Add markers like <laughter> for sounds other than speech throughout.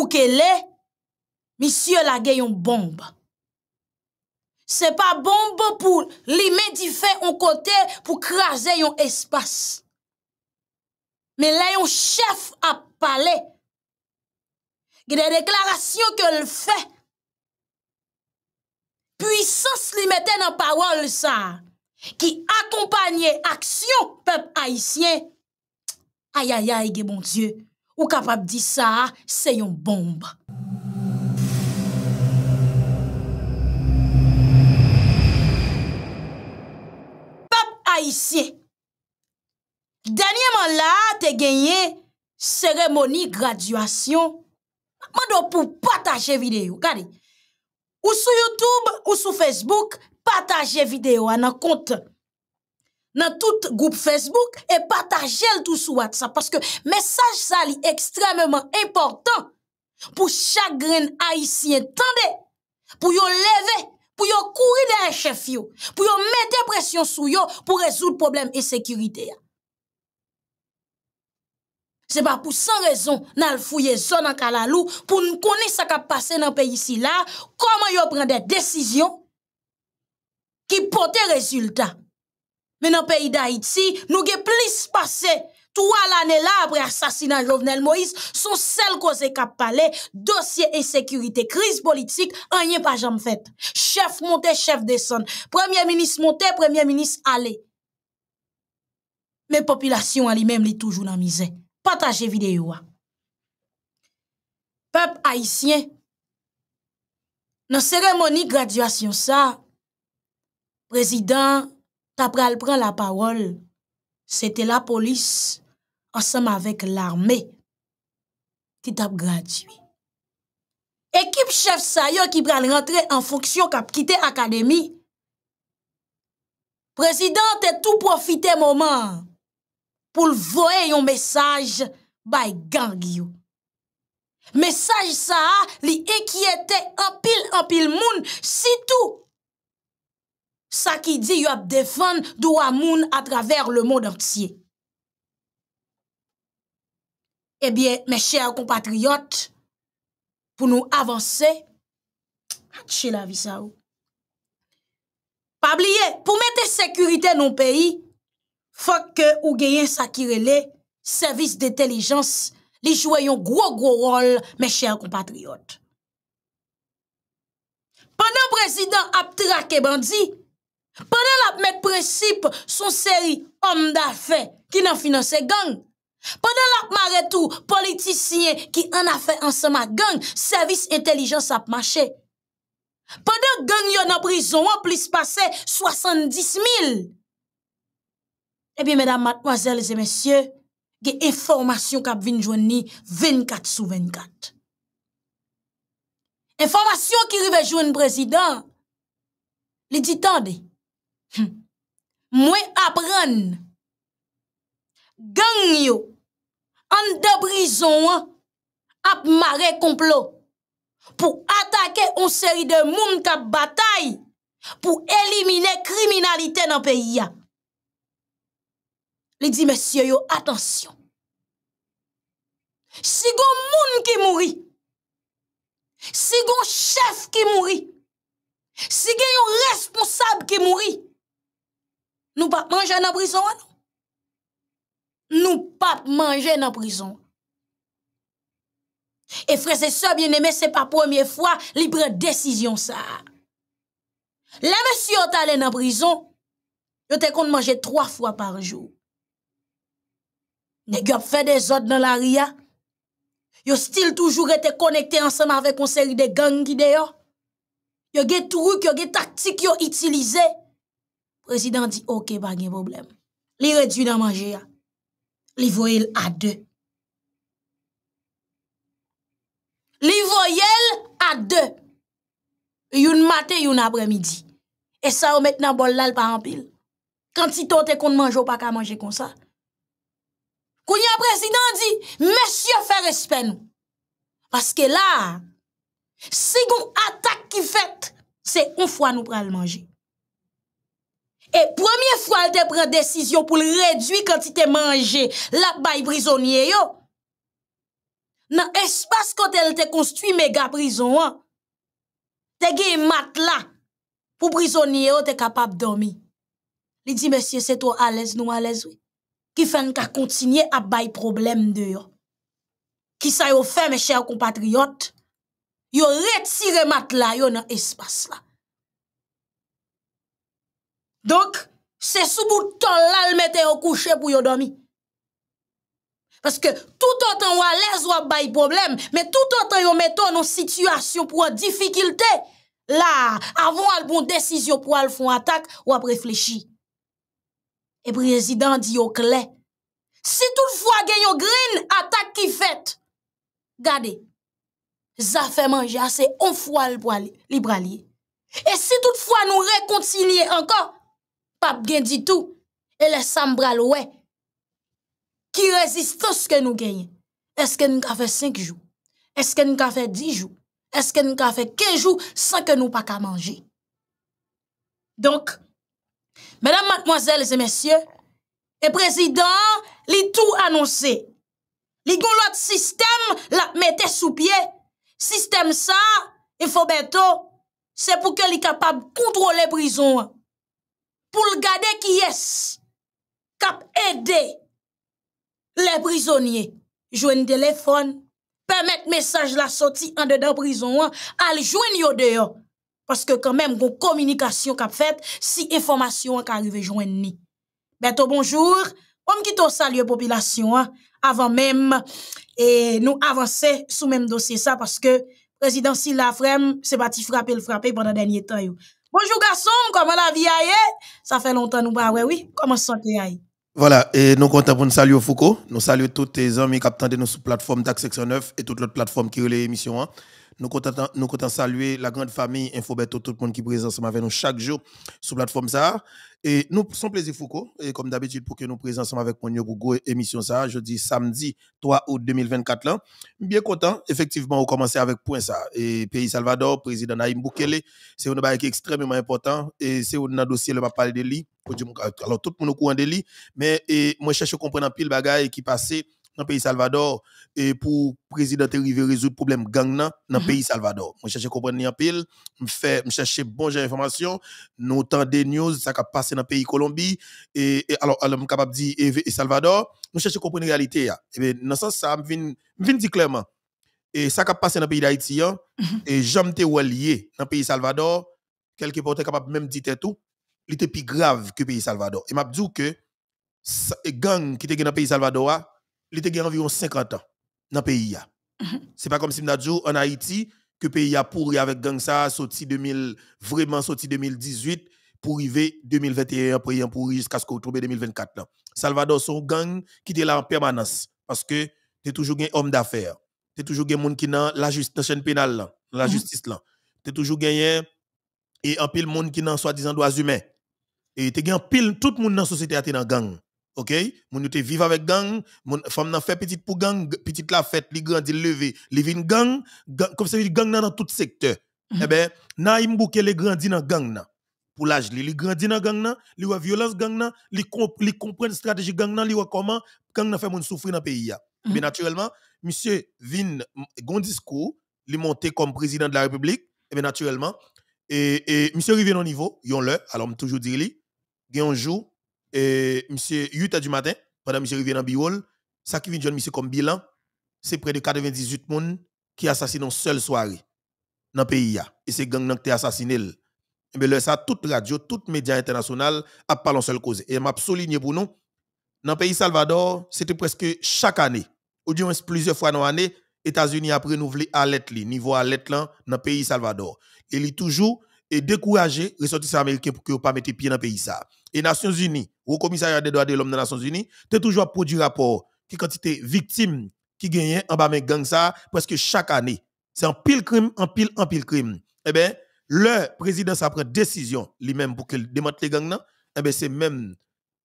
pou ke le, misye la gen yon bomba. Se pa bomba pou li medife yon kote, pou kraze yon espase. Me la yon chef ap pale, gen de reklarasyon ke l fe, puisos li mette nan pawol sa, ki akompanyen aksyon pep aisyen, ayayay gen bonzyo, Ou kapap di sa, se yon bombe. Pap Aisyen, denye man la te genye, seremoni graduasyon, man do pou pataje videyo, gade. Ou sou Youtube, ou sou Facebook, pataje videyo anan konten. dans tout groupe Facebook et partagez le tout sur WhatsApp parce que message ça est extrêmement important pour chaque haïtien tendez pour yo lever pour yo courir derrière chef pour yo mettre pression sur yo pour résoudre problème sécurité c'est pas pour sans raison nan fouiller zone en Kalalou pour nous connaître ce qui passé dans le pays ici là comment yo prend des décisions qui portent résultats Men an peyi da Haiti, nou ge plis pase. Tou al ane la apre asasina Jovenel Moïse, son sel koze kap pale, dosye e sekurite, kriz politik, anye pa jam fet. Chef monte, chef deson. Premier ministre monte, premier ministre ale. Men popilasyon an li mem li toujou nan mize. Pataje videyo wa. Pep aisyen, nan seremoni graduasyon sa, prezident, ap pral pran la parol, sete la polis asem avek l'arme ti tap gradjwi. Ekip chef sayo ki pral rentre an foksyon kap kite akademi, prezident te tou profite mouman pou l'voye yon mesaj bay gangyo. Mesaj sa, li ekiyete apil apil moun sitou sa ki di yo ap defan do a moun a traver le mond antye. Ebyen, me chèr kompatriyot, pou nou avanse, atchè la vi sa ou. Pabliye, pou mette sekurite non peyi, fòk ke ou geyen sakirele, servis de telijans, li jwayon gro-gro wol, me chèr kompatriyot. Panan prezident ap trake bandi, Pwede l ap met prinsip son seri om da fe ki nan finanse gang? Pwede l ap ma retou politisyen ki an a fe an sema gang? Servis intelijans ap mache? Pwede gang yon ap rizon wap lis pase 70.000? Ebi, mèdam, matoazèl, zè mèsyè, ge informasyon kap vinjwen ni 24 sou 24. Informasyon ki rivejwen prezident, li ditande, Hmm. Mwen ap ron, gen yo, an de brison an, ap mare komplo, pou atake on seri de moun kap batay, pou elimine kriminalite nan peyi ya. Le di mesye yo, atensyon. Si go moun ki mouri, si go chef ki mouri, si gen yo responsab ki mouri, Nou pape manje nan prison anou? Nou pape manje nan prison. E fre se so bieneme se pa pwemye fwa, libre decizyon sa. La mè si yo talen nan prison, yo te kont manje 3 fwa par jou. Ne gyop fe de zot nan la ria, yo stil toujou rete konekte ansenma avè konseri de gangi de yo, yo ge trouk, yo ge taktik yo itilize, Prezident di, ok, pa gen problem. Li redwi nan manje ya. Li voyel a de. Li voyel a de. Youn mate, youn apremidi. E sa ou met nan bol lal pa anpil. Kant si ton te kon manjo, pa ka manje kon sa. Koun yon prezident di, mesye fè respè nou. Paske la, segoun atak ki fèt, se ou fwa nou pral manje. E premye fwa l te pren desisyon pou l redwi kantite manje, la bay brisonye yo. Nan espas kote l te konstwi mega brison, te ge mat la pou brisonye yo te kapap domi. Li di mesye se to alez nou alez wè, ki fen ka kontinye a bay problem de yo. Ki sa yo fen me chè w kompatriot, yo retire mat la yo nan espas la. Donk, se sou bout ton lal mette yo kouche pou yo domi. Paske tout an tan yo alèz yo ap bay problem, men tout an tan yo mette yo nou situasyon pou yo difikilte, la, avon al bon desisyon pou al fon atak, yo ap reflechi. E prezident di yo kle, si tout fwa gen yo grin, atak ki fèt. Gade, zafè manje asè on fwa al pou al libralye. E si tout fwa nou re kontinye ankon, pap gen di tou, e le sam bral wè, ki rezistous ke nou genyen. Eske nou ka fe 5 jou, eske nou ka fe 10 jou, eske nou ka fe 15 jou, san ke nou pa ka manje. Donk, menèm matmoazèl zè mesyè, e prezidant li tou anonsè, li goun lot sistem la metè sou pye, sistem sa, e fò bèto, se pou ke li kapab kontrole prizon an. pou l gade ki yes kap ede le prizonye jwen de lèfon, pèmèt mesaj la soti an de dan prizon an, al jwen yo deyon, paske kèmèm kon komunikasyon kap fèt, si informasyon an ka rive jwen ni. Ben to bonjou, o mkito salye popilasyon an, avan mèm, e, nou avanse sou mèm dosye sa, paske prezidansi la frem, se pati frapel frapel pwanda denye tan yo. Bonjour garçon, comment la vie aille? Ça fait longtemps nous pas oui, comment santé aille? Voilà, et nous comptons pour nous saluer Foucault, nous saluons tous les amis qui attendent nous sur plateforme Tax Section 9 et toutes les plateformes qui ont l'émission. Hein. Nous comptons, nous saluer la grande famille Infobeto, tout le monde qui est présent avec nous chaque jour sur plateforme ça. Et nous son plaisir Foucault, et comme d'habitude, pour que nous présents avec mon pour émission ça, jeudi samedi 3 août 2024 là. Bien content, effectivement, on commence avec point ça. Et Pays Salvador, président Naïm Boukele, c'est un dossier extrêmement important, et c'est un dossier, le va parler de lui. Alors tout le monde est au courant de mais moi je cherche à comprendre un pile bagaille qui passait dans le pays Salvador et pour président arriver résoudre problème gang dans le mhm. pays Salvador. Moi cherche comprendre en pile, me fait me chercher bon information, nous des news ça qui passé dans le pays Colombie et, alors alors capable dire et, et Salvador, nous cherche comprendre la réalité ya. Et eh dans sens ça me vient dire clairement et ça qui passé dans le pays d'Haïti hein, mhm. et j'aime lié dans le pays Salvador, quelque être capable même dire tout, il était plus grave que le pays Salvador. Et m'a dit que gang qui était dans le pays Salvador hein, il était environ 50 ans dans mhm. le pays. là C'est pas comme si Mnadjo en Haïti, que le pays a pourri avec gang ça, sorti 2000, vraiment sorti 2018, pour arriver 2021, pour y pourri jusqu'à ce qu'on trouve 2024. Là. Salvador, son gang qui est là en permanence, parce que tu es toujours un homme d'affaires, tu es toujours un monde qui dans la chaîne pénale, la mhm. justice là. Tu es toujours gagné et un pile monde qui dans soi-disant droits humains. Et tu as pile tout le monde dans la société qui dans gang. OK mon yo vivre avec gang, Mon femme nan fait petite pour gang, petite la fête, li grandi levé, li vin gang, comme ça dit gang nan dans tout secteur. Mhm. Eh ben, Naim les grandi dans gang nan. Pour l'âge li, li grandi dans gang nan, li wa violence gang nan, li comp stratégie gang nan, li wa comment gang nan fait moun souffrir dans pays ya. Mhm. Mais naturellement, monsieur vin gon discours, li monté comme président de la République, eh bien naturellement et, et monsieur arrivé au niveau, yon le, alors me toujours dire li, gen un jour et monsieur 8 du matin, pendant monsieur revient dans Biol, ça qui vient de monsieur comme bilan, c'est près de 98 personnes qui assassinent en seule soirée dans le pays. Et c'est gang qui assassiné. Et mais là, ça, toute radio, toute média internationale a parlé en seule cause. Et m'a souligné pour nous, dans le pays Salvador, c'était presque chaque année, ou du moins plusieurs fois dans l'année, États-Unis a renouvelé alerte niveau alerte dans le pays Salvador. Et il toujours et découragé les ressortissants américains pour qu'ils ne pas mettre pied dans le pays et les Nations Unies au commissariat des droits de l'homme des Nations Unies, tu as toujours produit rapport qui quantité victime qui gagnent en bas de gangs. ça presque chaque année. C'est un pile crime, un pile, un pile crime. Eh bien, le président ça prend décision lui-même pour qu'il démonte les gangs eh bien c'est même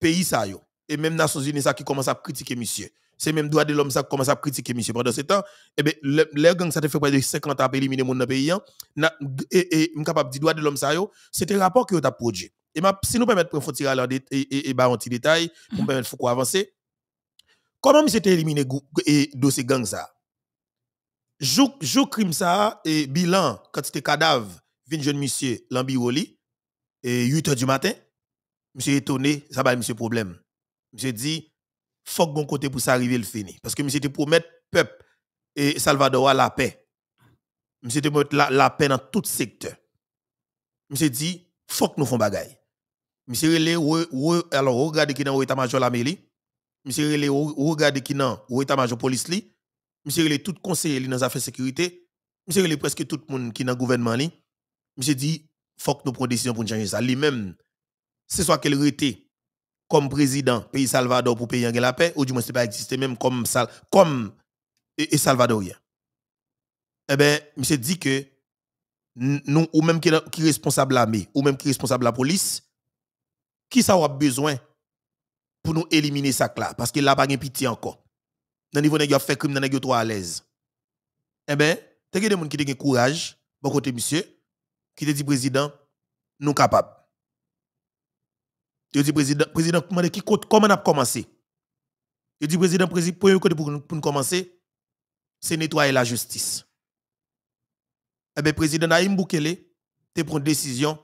pays ça et même Nations Unies ça qui commence à critiquer monsieur. C'est même droit de l'homme ça qui commence à critiquer monsieur pendant ce temps. Eh bien les le gangs ça te fait près de 50 ans pour éliminer mon pays hein. et et capable de droit de l'homme ça yo, c'était rapport que tu produit. Et ma, si nous permettons de faire tirer et, et, et, bah, un petit détail, pour mm-hmm. permettre qu'on avancer, comment monsieur était éliminé de ces gangs ça? Jou crime ça, et bilan, quand c'était cadavre, vint jeune monsieur, l'ambioli, et 8 h du matin, monsieur étonné, ça va monsieur problème. Monsieur dit, faut que bon côté pour ça arriver le fini. Parce que monsieur te promet peuple et Salvador la paix. Monsieur te promettre la, la paix dans tout secteur. Monsieur dit, faut que nous fassions bagaille. Monsieur Relé, alors regardez qui dans l'état-major la mairie. Monsieur Relé, regardez qui dans l'état-major police li. Monsieur Relé, tout conseiller dans les affaires sécurité. Monsieur Relé, presque tout le monde qui dans le gouvernement li. Monsieur dit, faut que nous prenions décision pour changer ça. Lui-même, c'est soit qu'il était comme président pays Salvador pour payer la paix, ou du moins c'est pas existé même comme, comme et, et Salvadorien. Eh bien, monsieur dit que nous, ou même qui, est responsable l'armée, ou même qui responsable la police, qui ça a besoin pour nous éliminer ça là? Parce que là, pas de pitié encore. Dans le niveau de fait crime, dans yo trop à l'aise. Eh bien, y a des gens qui ont du courage, bon côté monsieur, qui te dit président, nous capables. Tu dis président, président, comment on a commencé? Je dis, président, président, pour, pour, nous commencer, c'est nettoyer la justice. Eh bien, président Naïm Boukele, tu prends décision,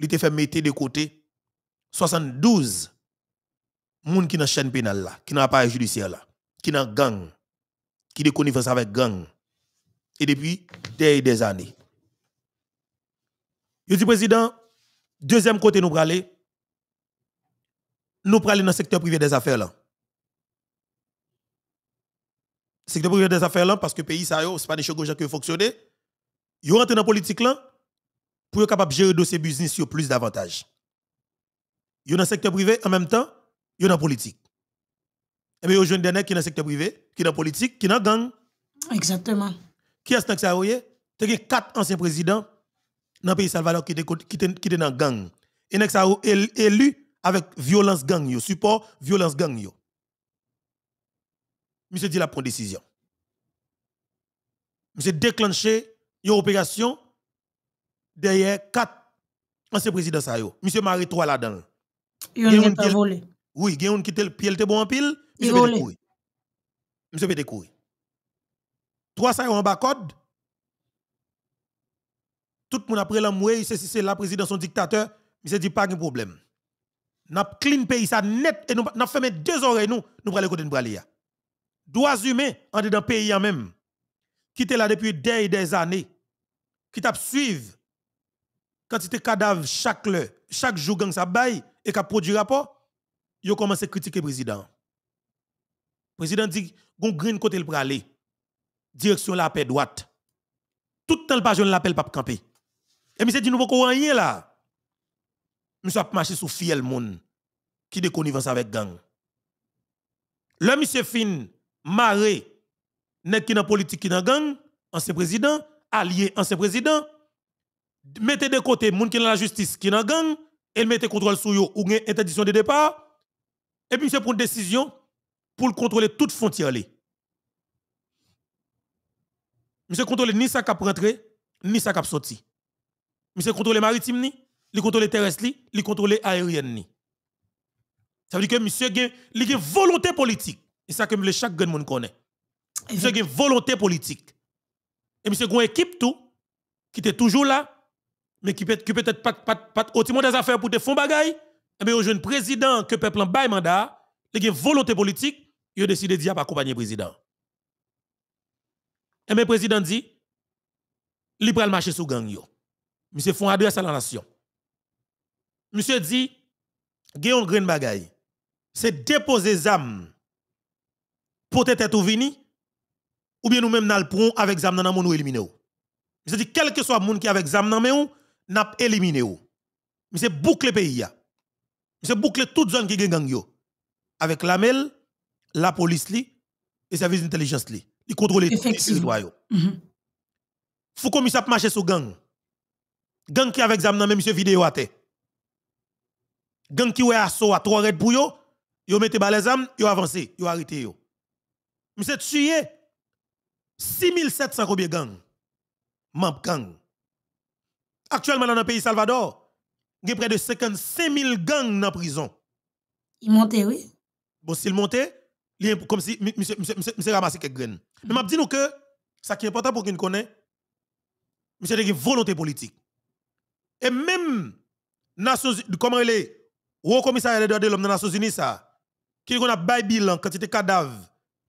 il te fait mettre de côté 72 moun qui dans chaîne pénale là, qui dans appareil judiciaire là, qui dans gang, qui de connivence avec gang. Et depuis des, années. Je dis président, deuxième côté nous pralé, nous pralé dans le secteur privé des affaires là. Secteur privé des affaires là parce que le pays ça yo, c'est pas des choses qui fonctionner. Yo rentrent dans la politique là pour être capable de gérer dossier business plus davantage. Il y a un secteur privé, en même temps, il y a une politique. Et eh bien, un jeune dernier qui est dans le secteur privé, qui est dans la politique, qui est dans gang. Exactement. Qui est-ce que ça a eu? Il y a quatre anciens présidents dans le pays Salvador qui étaient dans la gang. Et ça a élu avec violence gang, support violence gang. Monsieur dit la prendre décision. Monsieur déclenché une opération derrière quatre anciens présidents. Monsieur Marie trois là-dedans. Yon gen Oui, gen yon le pied bon en pile, monsieur pète Monsieur pète courir. Trois ça en bas code. Tout le monde après la moué, c'est c'est la président son dictateur, monsieur dit pas de problème. N'a clean pays ça net et nous n'a fermé deux oreilles nous, nous pral côté de bralia. Droits humains en dedans pays en même. Qui là depuis des années. Qui t'a suivre quantité cadavre chaque le, chaque jour gang ça bail et qu'a produit rapport, yo commencé à critiquer le président. Le président dit gon green côté le aller. Direction la paix droite. Tout le temps le pas jeune l'appel pas camper. Et monsieur dit nous pas rien là. Monsieur a marché sous fiel monde qui de connivence avec gang. Le monsieur fin maré n'est qui politique qui dans gang, ancien président, allié ancien président mettez de côté les gens qui dans la justice, qui dans la gang, et mettez contrôle sur eux ou une interdiction de départ. Et puis, c'est pour une décision pour contrôler toute frontière. Monsieur contrôle ni ça qui rentrer, ni ça qui sorti. Monsieur contrôle maritime ni, li contrôle terrestre ni, li contrôle aérienne ni. Ça veut dire que monsieur li une volonté politique. Et ça que chaque grand monde connaît. Monsieur a une volonté politique. Et monsieur a une équipe tout qui était toujours là mais qui peut-être peut pas, pas, pas, timon des affaires pour te faire bagaille, mais eh au jeune président que peuple en bail mandat, Qui a une volonté politique, il a décidé de dire pas accompagner le président. Et eh le président dit, il le marché sous gang. Yo. Monsieur font adresse à la nation. Monsieur dit, il un grain bagaille. C'est déposer les âmes pour tête ou vini, ou bien nous-mêmes nous le prenons avec zam dans nous éliminer. Monsieur dit, quel que soit le monde qui est avec zam dans n'a éliminé ou. c'est boucle pays ya. c'est boucle toute zone qui gen gang yo. Avec la la police li et service d'intelligence li. Li contrôle tout territoire yo. Mm -hmm. Fou comme ça marcher sur gang. Gang qui avec zam nan même monsieur vidéo a te. Gang qui ou asso à trois red pour yo, yo mette balais zam, yo avancé, yo arrêté yo. c'est tué 6700 combien gang. Mamp gang. Actuellement, dans le pays Salvador, il y a près de 55 000 gangs dans la prison. Il montent oui. Bon, s'il montait, il comme si monsieur, monsieur, monsieur, ramassé quelques graines. Mais je dis que, ce qui est important pour qu'on connaisse, monsieur a une volonté politique. Et même, nation comment il est, haut commissaire des droits de l'homme dans les Nations Unies, qui a un bilan, quantité cadavre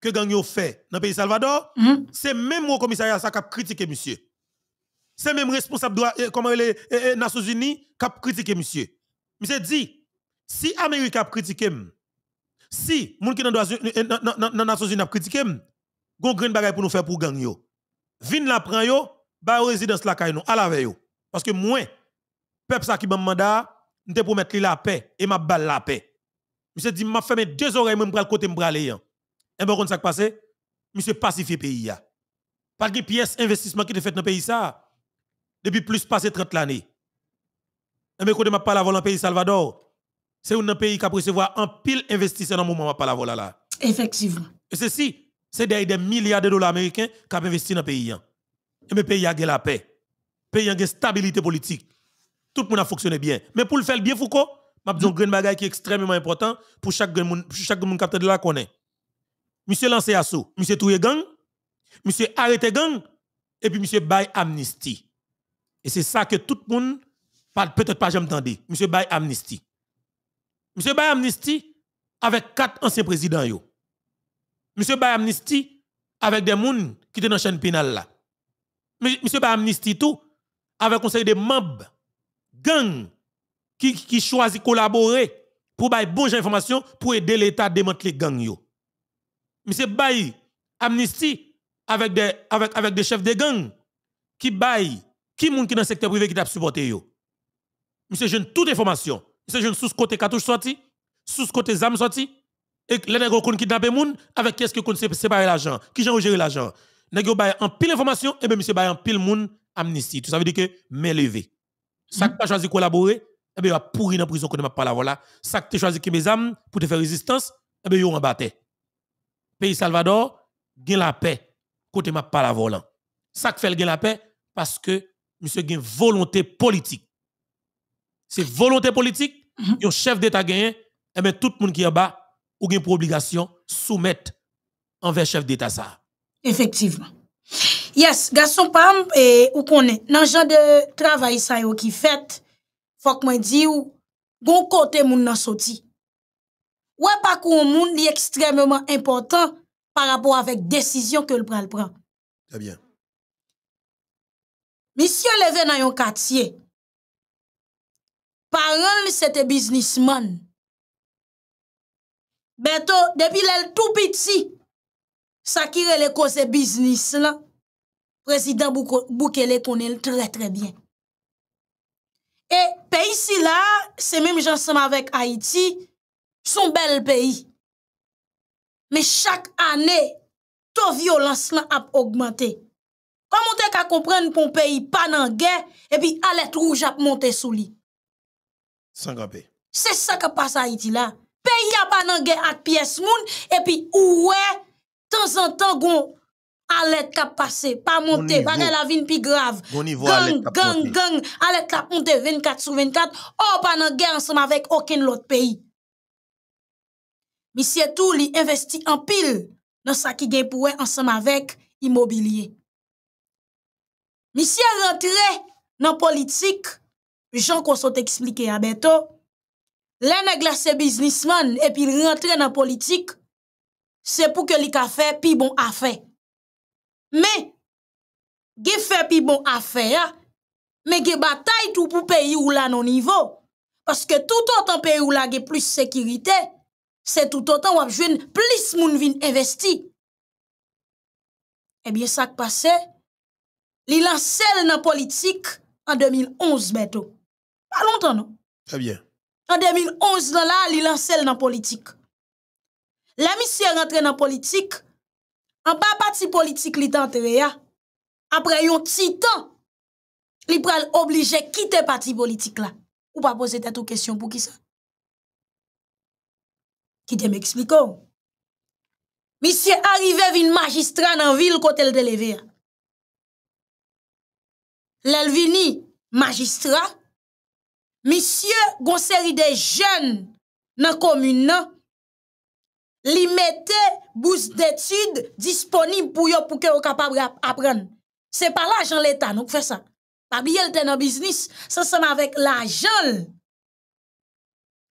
que gang yo fait dans le pays Salvador, mm-hmm. c'est même haut commissariat qui a critiqué monsieur c'est même responsable de eh, comment les eh, eh, Nations Unies qui a critiqué monsieur. Monsieur dit si Amérique a critiqué si moun qui dans les Nations Unies a critiqué gon ont bagaille pour nous faire pour gagner, yo. Vin la prend yo, ba résidence la kay à la veille parce que moi peuple ça qui m'a mandat, m'te pour mettre la paix et m'a balle la paix. Monsieur dit m'a mes deux oreilles même pral côté m'braler. Et ben kon ça qui passé, monsieur pacifier pays ya. Pas de pièce investissement qui te fait dans pays ça depuis plus de 30 l'année. Mais quand je parle avant le pays Salvador, c'est un pays qui a recevoir un pile investisseur dans le moment où je parle là. là. Effectivement. Et ceci, c'est des milliards de dollars américains qui ont investi dans le pays. Hein. Et le pays a la paix. Le pays a une stabilité politique. Tout le monde a fonctionné bien. Mais pour le faire bien, Foucault, je vais vous bagaille qui est extrêmement important pour chaque monde qui de la connaît. Monsieur lancé assaut, monsieur touye gang, monsieur arrêté gang, et puis monsieur bail amnistie. Et c'est ça que tout le monde parle, peut-être pas jamais entendu. Monsieur Bay Amnesty Monsieur Bay Amnesty avec quatre anciens présidents yo. Monsieur Bay amnistie avec des gens qui étaient dans la chaîne pénale là. Monsieur Bay amnistie tout avec conseil de membres gang qui qui de collaborer pour bailler bonnes informations pour aider l'état à démanteler les gangs Monsieur Bay Amnesty avec des avec avec des chefs de gang qui baillent qui moun dans le secteur privé qui t'a supporté yo? Monsieur jeune toute information. Monsieur jeune sous côté cartouche sorti, sous côté zam sorti. Et les nègres qui kidnappé moun avec qui est-ce que qu'on séparer l'argent? Qui j'en géré l'argent? Nègre bay en pile information et ben monsieur bay en pile moun amnistie. Tout ça veut dire que mais levé. Ça mm. pas choisi collaborer, et eh ben a pourri dans prison qu'on ne m'a pas la voilà. Ça choisi qui mes âmes pour te faire résistance, et ben yo en Pays Salvador gagne la paix côté m'a pas la volant. Ça fait la paix parce que monsieur une volonté politique. C'est volonté politique, mm chef d'État gagne et eh bien tout le monde qui est en bas, ou gagne pour obligation, soumettre envers chef d'État ça. Effectivement. Yes, garçon Pam, et ou connaît, dans genre de travail ça yon qui fait, faut que moi dis ou, gon côté moun nan sorti. Ouais, pas qu'on moun li extrêmement important par rapport avec décision que le pral prend. Très bien. misyon leve nan yon katiye, paran li sete biznisman, beto, depi lèl tou piti, sakire lè koze biznis la, prezident Boukele konel tre tre bien. E pe isi la, se mèm jansama vek Haiti, son bel peyi, me chak anè, to violans lan ap augmentè. Comment vous comprendre pour un pays pas dans guerre et puis aller rouge rouge monter sous lui Sans C'est ça qui passe à Haïti là. Pays a pas nan la guerre pièce moun et puis ouais, de temps en temps, gon allait qui passe, pas monter, pas la vie plus grave. Bon niveau, gang, gang, gang, monter 24 sur 24, ou pas ensemble avec aucun autre pays. c'est tout, il investit en pile dans ce qui est pour ensemble avec immobilier. Misye rentre nan politik, jan kon so te eksplike ya beto, lè nan glase biznisman epi rentre nan politik, se pou ke li ka fè pi bon a fè. Me, ge fè pi bon a fè ya, me ge batay tou pou peyi ou la nan nivou, paske tout an tan peyi ou la ge plus sekirite, se tout an tan wap jwen plis moun vin investi. Ebyen sa k pase, li lan sel nan politik an 2011 beto. Pa lontan nou. An 2011 nan la, li lan sel nan politik. La misye rentre nan politik, an pa pati politik li tentre ya, apre yon ti tan, li pral oblije ki te pati politik la. Ou pa pose tato kestyon pou ki sa? Ki de m ekspliko? Misiye arrive vin magistran nan vil kote l deleve ya. l'Elvini, magistrat, monsieur, série des jeunes, dans la commune, li mette bourse d'études disponible pour yon pour que yon capable apprendre. C'est pas l'argent l'État, nous fait ça. Pas bien le dans business, ça somme avec l'argent.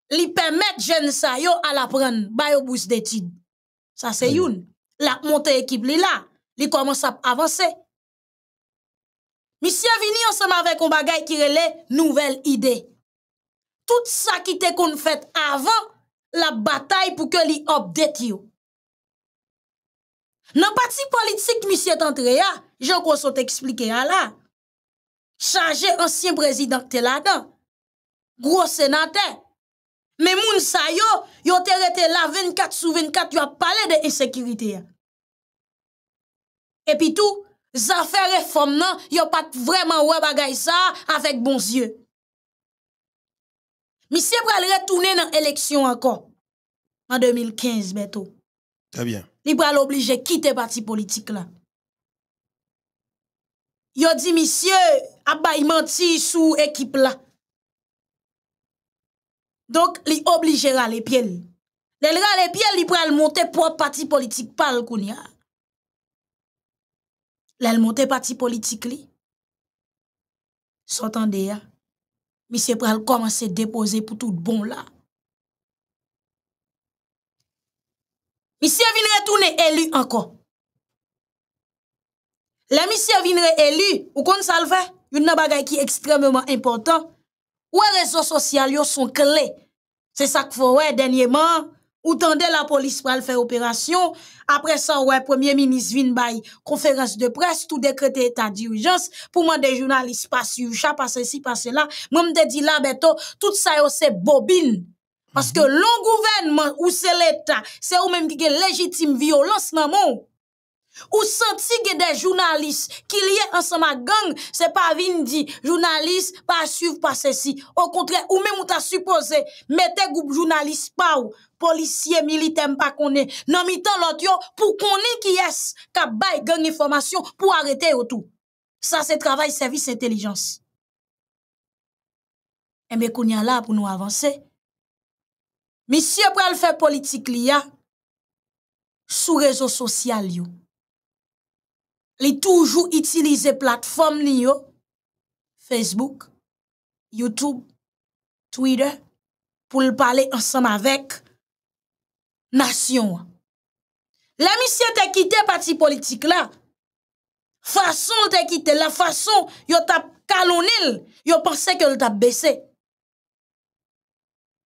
Li permet jeune ça yon à l'apprendre, ba yon bourse d'études. Ça c'est une. La monte équipe là, li commence à avancer. Monsieur vini ensemble avec un bagay relait nouvelle ide. Tout ça qui te kon fait avant la bataille pour que li update yo. Nan parti politique, monsieur, tantre ya, jen kon sont te ya la. Chaje ancien président te la dan. Gros sénateur. Mais moun sa yo, yo te rete la 24 sur 24 yo a parlé de insécurité. Ah. Et puis tout, Zan fè reform nan, yo pat vreman wè bagay sa avèk bonzyè. Misye pral retounen nan eleksyon ankon. An 2015 beto. Très bien. Li pral oblije kite pati politik la. Yo di misye, abay manti sou ekip la. Donk li oblije rale pye. Le rale pye li pral monte pot pati politik pal kouni ya. L'elle monte parti politique li. S'entende hein? Monsieur Pral commence à déposer pour tout bon là. Monsieur vient retourner élu encore. Le monsieur vient élu, ou kon sa le fait? Une bagaille qui est extrêmement important. Ou les réseaux sociaux sont clés. C'est ça qu'il faut, ouais, dernièrement. ou tande la polis pral fè operasyon, apre sa wè premier minis vin bay konferans de pres, tou dekrete etat dirijans, pou mwen de jounalist pas yusha, pas se si, pas se la, mwen mde di la beto, tout sa yo se bobine. Paske mhm. loun gouvenman ou se leta, se ou menm ki gen legitim violans nan moun. Ou santi gen de jounalist ki liye ansama gen, se pa vin di jounalist pa asyiv pa se si. Ou kontre, ou men mouta supose, mette goup jounalist pa ou, polisye, milite, mpa konen. Nan mi tan lot yo, pou konen ki yes, ka bay gen informasyon pou arete yo tou. Sa se travay servis entelijans. E me konen la pou nou avanse. Misye prel fe politik liya, sou rezo sosyal yo. li toujours utiliser plateforme li yo, Facebook, YouTube, Twitter, pour parler ensemble avec nation. nation. La mission' te quitté parti politique, la, façon te quitté, la façon yo ta kalonil, yo pense que yo ta baissé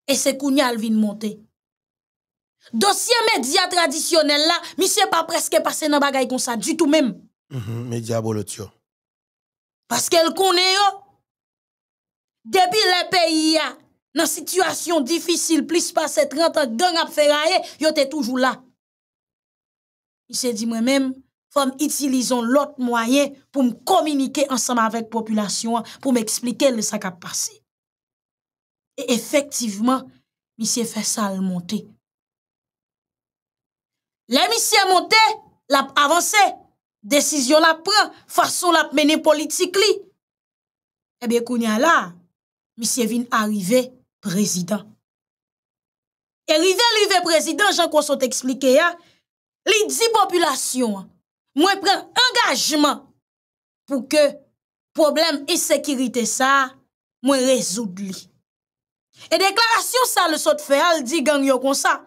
et c'est kounya alvin monter dossier média traditionnel la, pas pas presque passé dans bagay comme ça, du tout même. Mhm, mais diable Parce qu'elle connaît yo. Depuis le pays dans dans situation difficile plus pas 30 ans gang yo était toujours là. Il s'est dit moi-même, utilisons l'autre moyen pour communiquer ensemble avec la population pour m'expliquer le qui a passé. Et effectivement, monsieur fait ça le monter. monté, l'a avancé. Desisyon la pren fason la menen politik li. Ebe eh koun ya la, misye vin a rive prezident. E rive rive prezident, jan kon son te eksplike ya, li di populasyon mwen pren engajman pou ke problem e sekirite sa mwen rezoud li. E deklarasyon sa le sot fehal di gang yo kon sa,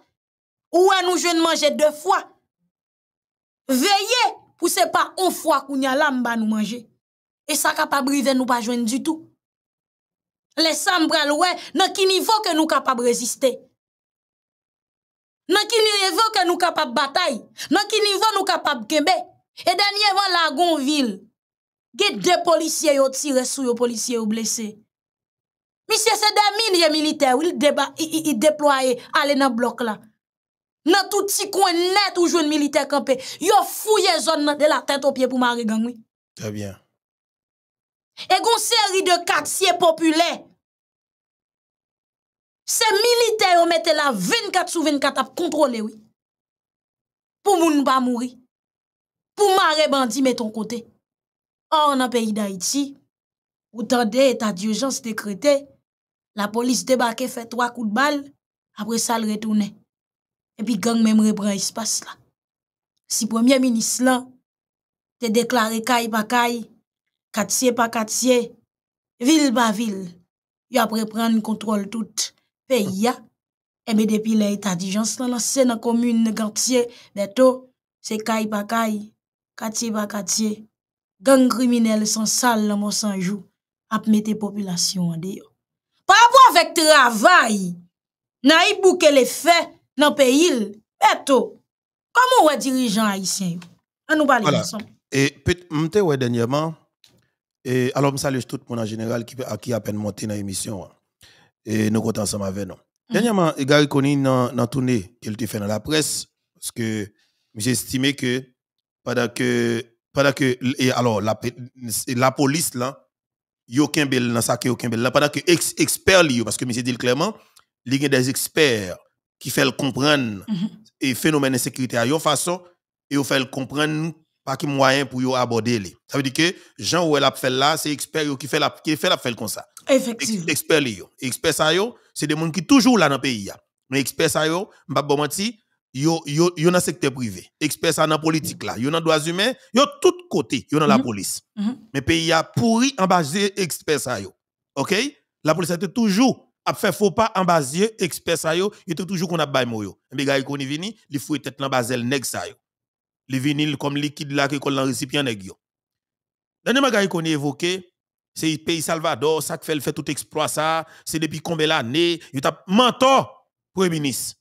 ou an nou jwen manje de fwa. Veye, pour ce pas on fois qu'on y a l'âme m'ba nous manger et ça capable briser nous pas joindre du tout les sambral ouais dans qui niveau que nous capable résister dans qui niveau que nous capable bataille Non qui niveau nous capable gambé et dernièrement la Gonville il deux policiers ont tiré sur les policiers ont blessé monsieur c'est des militaires il déployé, aller dans bloc là dans tout petit coin net toujours un militaire campé. Yo fouillé zone de la tête aux pieds pour marrer gang Très bien. Et gon série de quartiers populaires. Ces militaires ont mette la 24 sur 24 à contrôler oui. Pour moun pas mourir. Pour marrer bandit ton côté. Or dans pays d'Haïti, ou tande état d'urgence décrété, la police débarque fait trois coups de balle, après ça le retournait. Et puis, gang même reprend espace là. Si premier ministre là, t'es déclaré caille par caille, quartier par quartier, ville par ville, il après prendre contrôle tout pays et eh bien depuis l'état d'urgence c'est dans la commune, quartier, bientôt, c'est caille par caille, quartier par quartier. gang criminel sans sale dans mon sang jou, à mettre population en dehors. Par rapport avec travail, que les faits, dans le pays. beto, comment les dirigeants haïtiens yo? On nous parle voilà. ensemble. Et peut wè dernièrement, et alors je salue tout le monde en général qui, qui a peine monté dans l'émission. Et nous comptons ensemble avec nous. Mm. Dernièrement, Gary connu dans tournée qu'il a fait dans la presse, parce que j'ai estimé que pendant que, pendant que et alors la, la police là, il dans ça aucun bel, là, pendant que les expert parce que Monsieur dit clairement, il y a des experts qui fait le comprendre les mm-hmm. phénomènes et phénomène de sécurité à leur façon et vous fait le comprendre par qui moyen pour aborder les. Ça veut dire que Jean gens elle fait là, c'est expert qui fait la qui fait la faire comme ça. Effectivement. Expert yo. Expert ça c'est des gens qui toujours là dans le pays Mais expert ça yo, m'pa bon menti, yo yo dans secteur privé. Expert ça dans politique là, yo dans droits humains, yo tout côté, yo dans la mm-hmm. police. Mm-hmm. Mais pays a pourri en bas expert ça yo. OK? La police était toujours a fait faux pas en basier expert ça yo il était toujours qu'on a bail moyo mais eh gars qu'on vini il faut tête dans basel nèg ça yo les vinyle comme liquide là qui colle dans récipient nèg yo dernier sont qu'on évoqué c'est pays Salvador ça fait le fait tout exploit ça c'est depuis combien d'années il t'a mentor premier ministre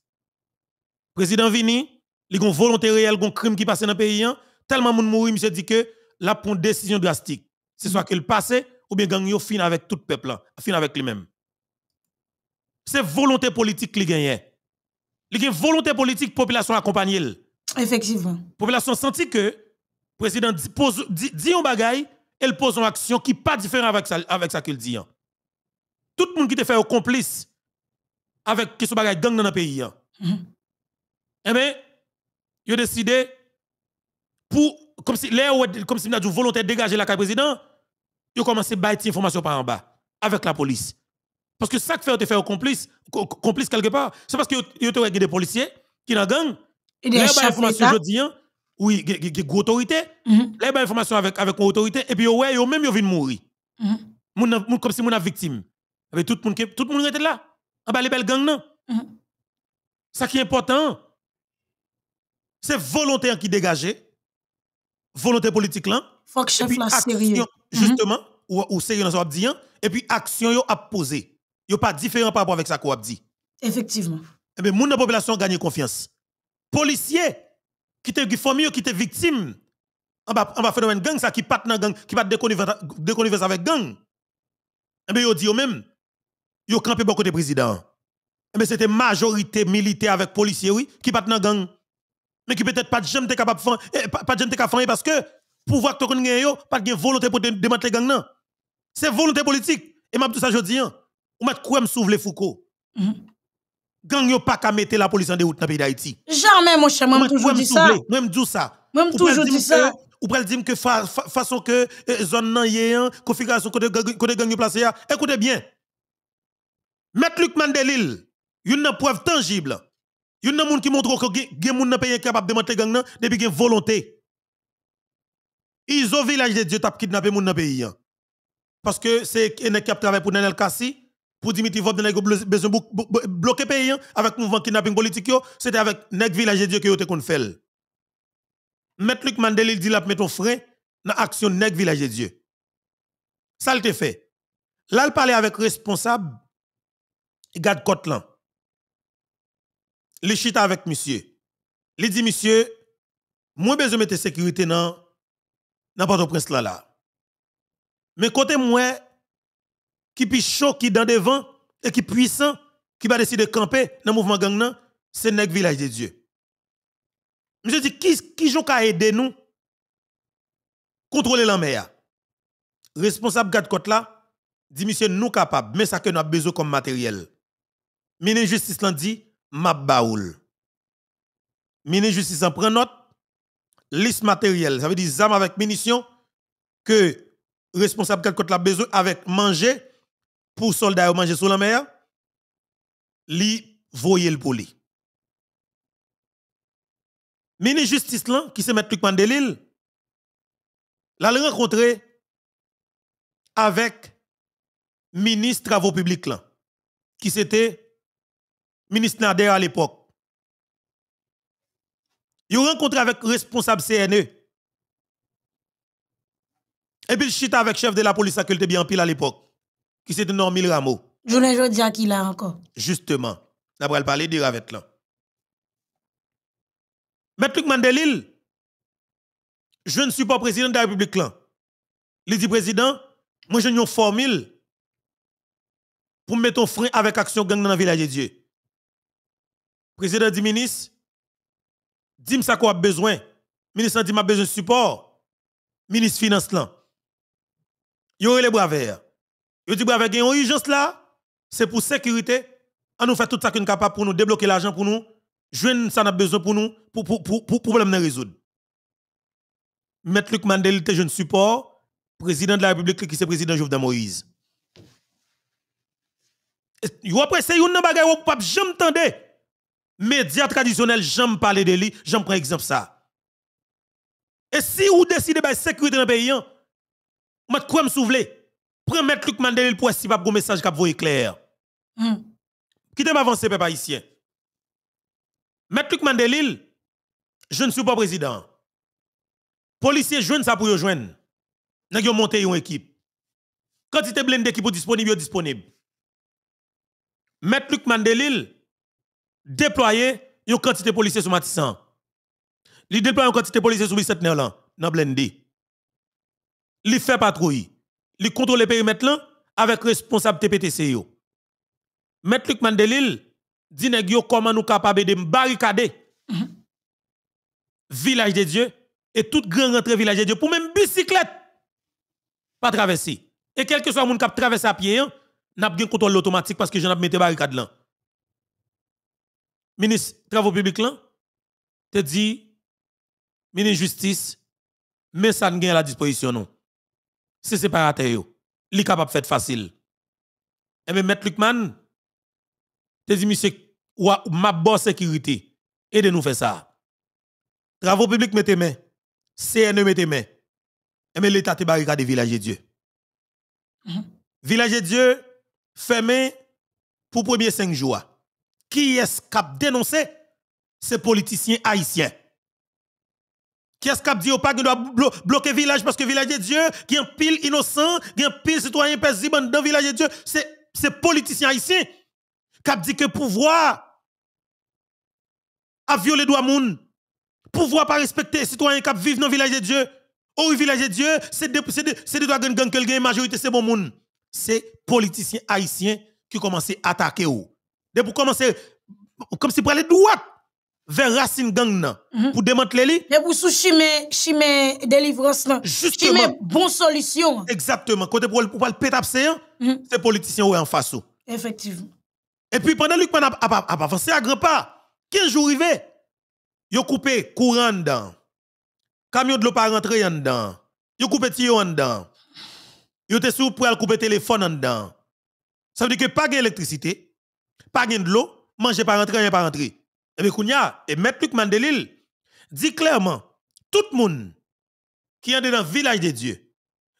président vini il gon a volonté réelle un crime qui passe dans le pays hein. tellement moun mouri monsieur dit que la prend décision drastique c'est soit mm. qu'il passe ou bien gang yo fin avec tout peuple hein, fin avec lui-même c'est volonté politique qui gagne. Il y a volonté politique, population accompagnée. Effectivement. Population sentit que le président dit, un elle pose une action qui n'est pas différente avec ça, avec ça qu'il dit. Tout le monde qui te fait complice avec qui ce bagage gang dans le pays. Mm-hmm. Eh bien, il a décidé, pour, comme si, les, comme si volonté de dégager la carte président, ils ont commencé à bâtir information par en bas avec la police. Parce que ça que fait, te faire complice, complice quelque part. C'est parce que y a des policiers qui dans gang. Il y a des bah, informations aujourd'hui, hein, oui, qui ont autorité. Il mhm. y a bah, des informations avec, avec autorité. Et puis, ouais, eux même, ils viennent mourir. Mhm. Comme si mon victime. Avec eh ben, tout le monde, tout le monde était là. Ah ben les belles gangs, non. Mhm. Ça qui est important, c'est volonté qui dégage. Volonté politique là. Faut que chef là sérieux. Justement, ou, sérieux dans ce hein. et puis action a posé yo pas différent par rapport avec ça qu'on a dit. Effectivement. Eh bien, moun la population gagne confiance. Policiers qui te mieux, qui te victime en bas phénomène gang ça qui pat dans gang qui pat de connivence avec gang. Eh bien, yo dit yo même yo campé beaucoup de président. Eh bien, c'était majorité militaire avec policiers oui qui pat dans gang. Mais qui peut-être pas jamais capable faire eh, pas, jamais capable parce que pouvoir que tu n'y yo pas de volonté pour démanteler gang non. C'est volonté politique et m'a tout ça je dis. Hein. Ou mat quoi me Foucault. Mm -hmm. Gang yo pas qu'à mettre la police en déroute dans le pays d'Haïti. Jamais mon cher, moi toujours dit ça. même me dis ça. même toujours dit ça. Ou pral dire que façon que euh, zone nan yé hein, configuration côté côté gang yo placé là, écoutez bien. Mettre Luc Mandelil, une preuve tangible. Une moun qui montre que gen moun nan pays capable de monter gang nan depuis gen volonté. Ils ont village de Dieu t'a kidnappé moun nan pays hein. Parce que c'est un qui travaillé pour Nenel Kassi pour Dimitri Vob, besoin bloquer le pays hein, avec le mouvement kidnapping politique. C'était avec le village de Dieu que nous fait. Mettre Luc Mandel, il dit là, un frein dans l'action Neg Village de Dieu. Ça, le fait. Là, il parlait avec responsable, il garde Kotlan. Il chita avec monsieur. Il dit, monsieur, moi, besoin mettre sécurité dans n'importe prince là là. Mais côté moi, qui est chaud, qui est dans vents, et qui puissant, qui va décider de camper dans le mouvement gang, c'est le village de Dieu. Je dis, qui, qui joue qu'à aider nous contrôler la mer? Responsable garde côte là, dit monsieur, nous capables, mais ça que nous avons besoin comme matériel. Mine justice l'a dit, ma baoul. Mine justice en prend note, liste matérielle, ça veut dire armes avec munitions que responsable garde côte là besoin avec manger pour soldats manger sous la mer, li voyait le poli. la justice là, qui se met truc Mandelil, l'a rencontré avec ministre travaux publics là, qui c'était ministre Nader à l'époque. Il rencontré avec responsable CNE. Et puis il chita avec chef de la police à bien pile à l'époque qui c'est de mille Rameau. Je ne dire qui là encore. Justement, nous va parler de Mais là. Maître Mandelil, je ne suis pas président de la République là. Il dit président, moi j'ai une formule pour mettre un frein avec action gang dans le village de Dieu. Président dit ministre, dis-moi ça qu'on a besoin. Ministre dit m'a besoin de support. Ministre finance là. Yo les bras verts. YouTube vous une une urgence là, c'est pour sécurité. On nous fait tout ça qu'on capable pour nous débloquer l'argent pour nous, jouer ça n'a besoin pour nous pour pour pour, problème nous résoudre. M. Luc Mandel était jeune support président de la République qui c'est président Jovenel Moïse. Yo après c'est une bagaille ou pas jamais Les Médias traditionnels jamais parler de lui, j'en prends exemple ça. Et si vous décidez de sécurité dans le pays, vous m'avez quoi me soulever Prends mettre Luc Mandelil pour si pas un message qui va clair. Hmm. Qui t'aime avancer, peuple haïtien? Mettre Luc Mandelil, je ne suis pas président. Policier jeune ça pour yo joindre. N'a yo monté yon équipe. Quantité de qui pour disponible, yo disponible. Mettre Luc Mandelil déployer une quantité policier sur Matissan. Li déploie une quantité policier sur 17 dans blende. Li fait patrouille li le périmètre avec responsable TPTC yo. Maître Luc Mandelil dit comment nous capables de barricader mm-hmm. village de Dieu et toute grand rentrée village de Dieu pour même bicyclette pas traverser. Et quel que soit moun cap traverser à pied, hein, n'a pas contrôle automatique parce que j'en ai mis barricade là. Ministre travaux publics là te dit ministre justice mais ça n'a pas à la disposition non c'est séparateur Il est capable faire facile. Et eh bien, Maître Lucman, te dit, monsieur, ma bonne sécurité, aide nous faire ça. Travaux publics, mettez main. CNE, mettez main. Et eh bien, l'État te barricade village de Dieu. Mm-hmm. Village de Dieu, fermé pour premier 5 jours. Qui est-ce qui a dénoncé ces politiciens haïtiens? Qui est-ce qui dit au pas doit bloquer village parce que village de Dieu, qui un pile innocent, qui un pile citoyen paisible dans village de Dieu, c'est c'est politicien haïtien qui dit que pouvoir a violé droit moun. Pouvoir pas respecter citoyens qui vivent dans village de Dieu. Au village de Dieu, c'est de c'est de c'est de ont gang quelqu'un majorité c'est bon monde C'est politicien haïtien qui commencé à attaquer ou. De pour commencer comme si pour aller droite vers racine gang mhm. pour démanteler li. Mais pour sous chimé, délivrance nan. Justement. bon solution. Exactement. Côté pour, pour le pétapser, mhm. c'est politicien ou en face Effectivement. Et puis pendant que a, a, avancé à grand pas, 15 jours rivé yo coupé courant dedans. Camion de l'eau pas rentré dedans. Yo coupé tuyau dedans. Yo te sou pour couper téléphone dedans. Ça veut dire que pas d'électricité, pas de l'eau, manger pas rentré rien pas rentrer. Eh et bien, et Maître Mandelil dit clairement, tout le monde qui est dans le village de Dieu,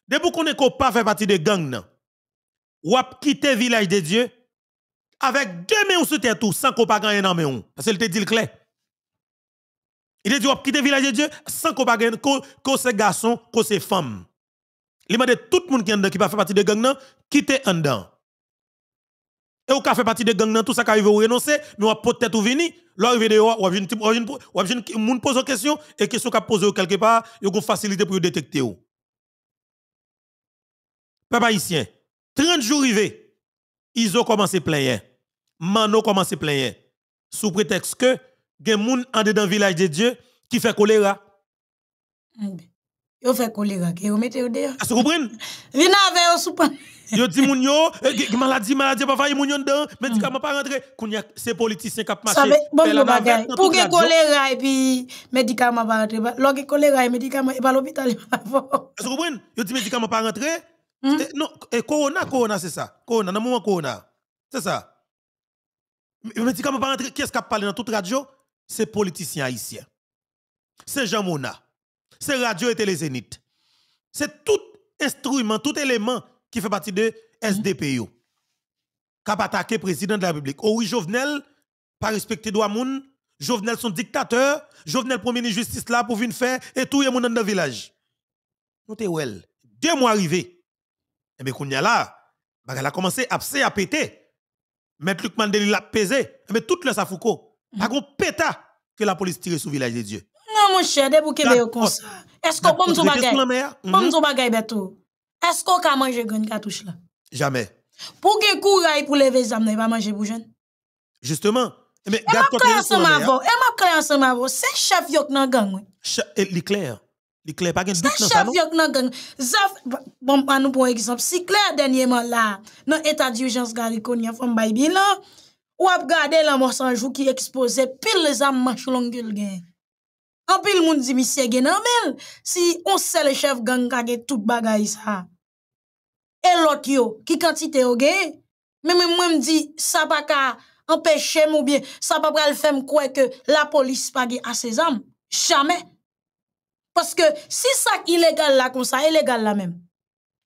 dès qu'on est pas fait partie de gang, non, ou a quitté le village de Dieu, avec deux mains sur tête tout, sans qu'on pas gagner dans main. Parce qu'il te dit le clair. Il a dit, ou quitter le village de Dieu sans qu'on pas gagner, qu'on se garçon, qu'on se femme. Il m'a dit, tout le monde qui, qui pas fait partie de gang, quittez en dedans. Et vous avez fait partie de gang dans tout ça qui arrive ou renoncer, mais ou peut-être ou venir, là vous ou ou vient moun pose une question et question qu'a quelque part, yo gon facilité pour détecter ou. Papa, 30 jours arrivé, ils ont commencé plaindre. Mano commencé pleurer. sous prétexte que gen moun en dedans village de Dieu qui fait choléra. Yo fait choléra, que yo mettez dehors. Vous comprenez? Vina avec au sous Yo dit moun yo, maladie, eh, maladie, pas failli moun yo dedans, médicament pas rentré. c'est politicien qui a marché. Pour que choléra et puis médicament pas rentré. Lorsque choléra et médicament et pas l'hôpital. Vous comprenez Yo dit médicament pas rentré. Hmm? Non, et eh, corona, corona c'est ça. Corona, dans moment corona. C'est ça. Médicament pas rentré, qui est-ce qui a parlé dans toute radio C'est politicien haïtien. C'est Jean Mona. C'est radio et télé Zénith. C'est tout instrument, tout élément qui fait partie de SDPO. a attaqué le président de la République. Oh oui, Jovenel, pas respecté droit moun. Jovenel son dictateur. Jovenel premier ministre justice là pour venir faire et tout le monde dans le village. Nous te well. Deux mois arrivé. Et eh bien, y a là, elle a commencé à se à péter. Maître Luc Mandeli l'a pesé. Mais eh tout le Safouko, mm-hmm. pas qu'on péta que la police tire sur le village de Dieu. Non, mon cher, vous le comme ça. Est-ce que bon ton bagay? Bon ton bagay, est-ce qu'on a mangé grande cartouche là? Jamais. Pour que courage pour lever zam, pas manger pour jeune. Justement. Eh mais garde toi clair ensemble avant. Hein. Et m'a clair ensemble avant. C'est chef yok nan gang. Et li clair. Li clair pas gain doute dans ça non. Chef yok nan gang. Zaf bon pas nous pour exemple, si clair dernièrement là, dans état d'urgence Gariconia femme bay bien Ou ap gade la sans jour qui expose pile les zam manche longil gen. An pil moun di misye gen nan mel, si on sait le chef gang kage tout bagay sa et l'autre qui quantité yo gagne. Mais même moi me dit ça pas ka empêcher ou bien ça pas pral faire croire que la police pas à ses hommes. Jamais. Parce que si ça illégal là comme ça, illégal là même.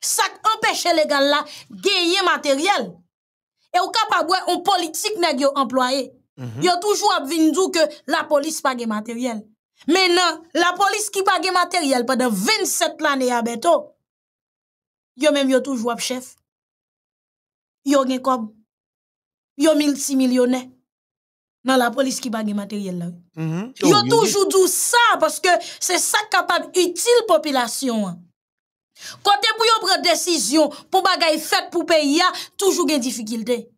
Ça empêche légal là gagner matériel. Et au capable on politique nèg yo employé. il mhm. y Yo toujours vinn dire que la police pas de matériel. Maintenant, la police qui pas de matériel pendant 27 l'année à bientôt. Yo même yo toujours ap chef. Yo gen kob. Yo multimillionnaire. dans la police qui bagne matériel là. Vous -hmm. toujours dou ça parce que c'est ça capable utile population. Quand pour yon prendre décision pour bagay fait pour payer, toujours des difficultés.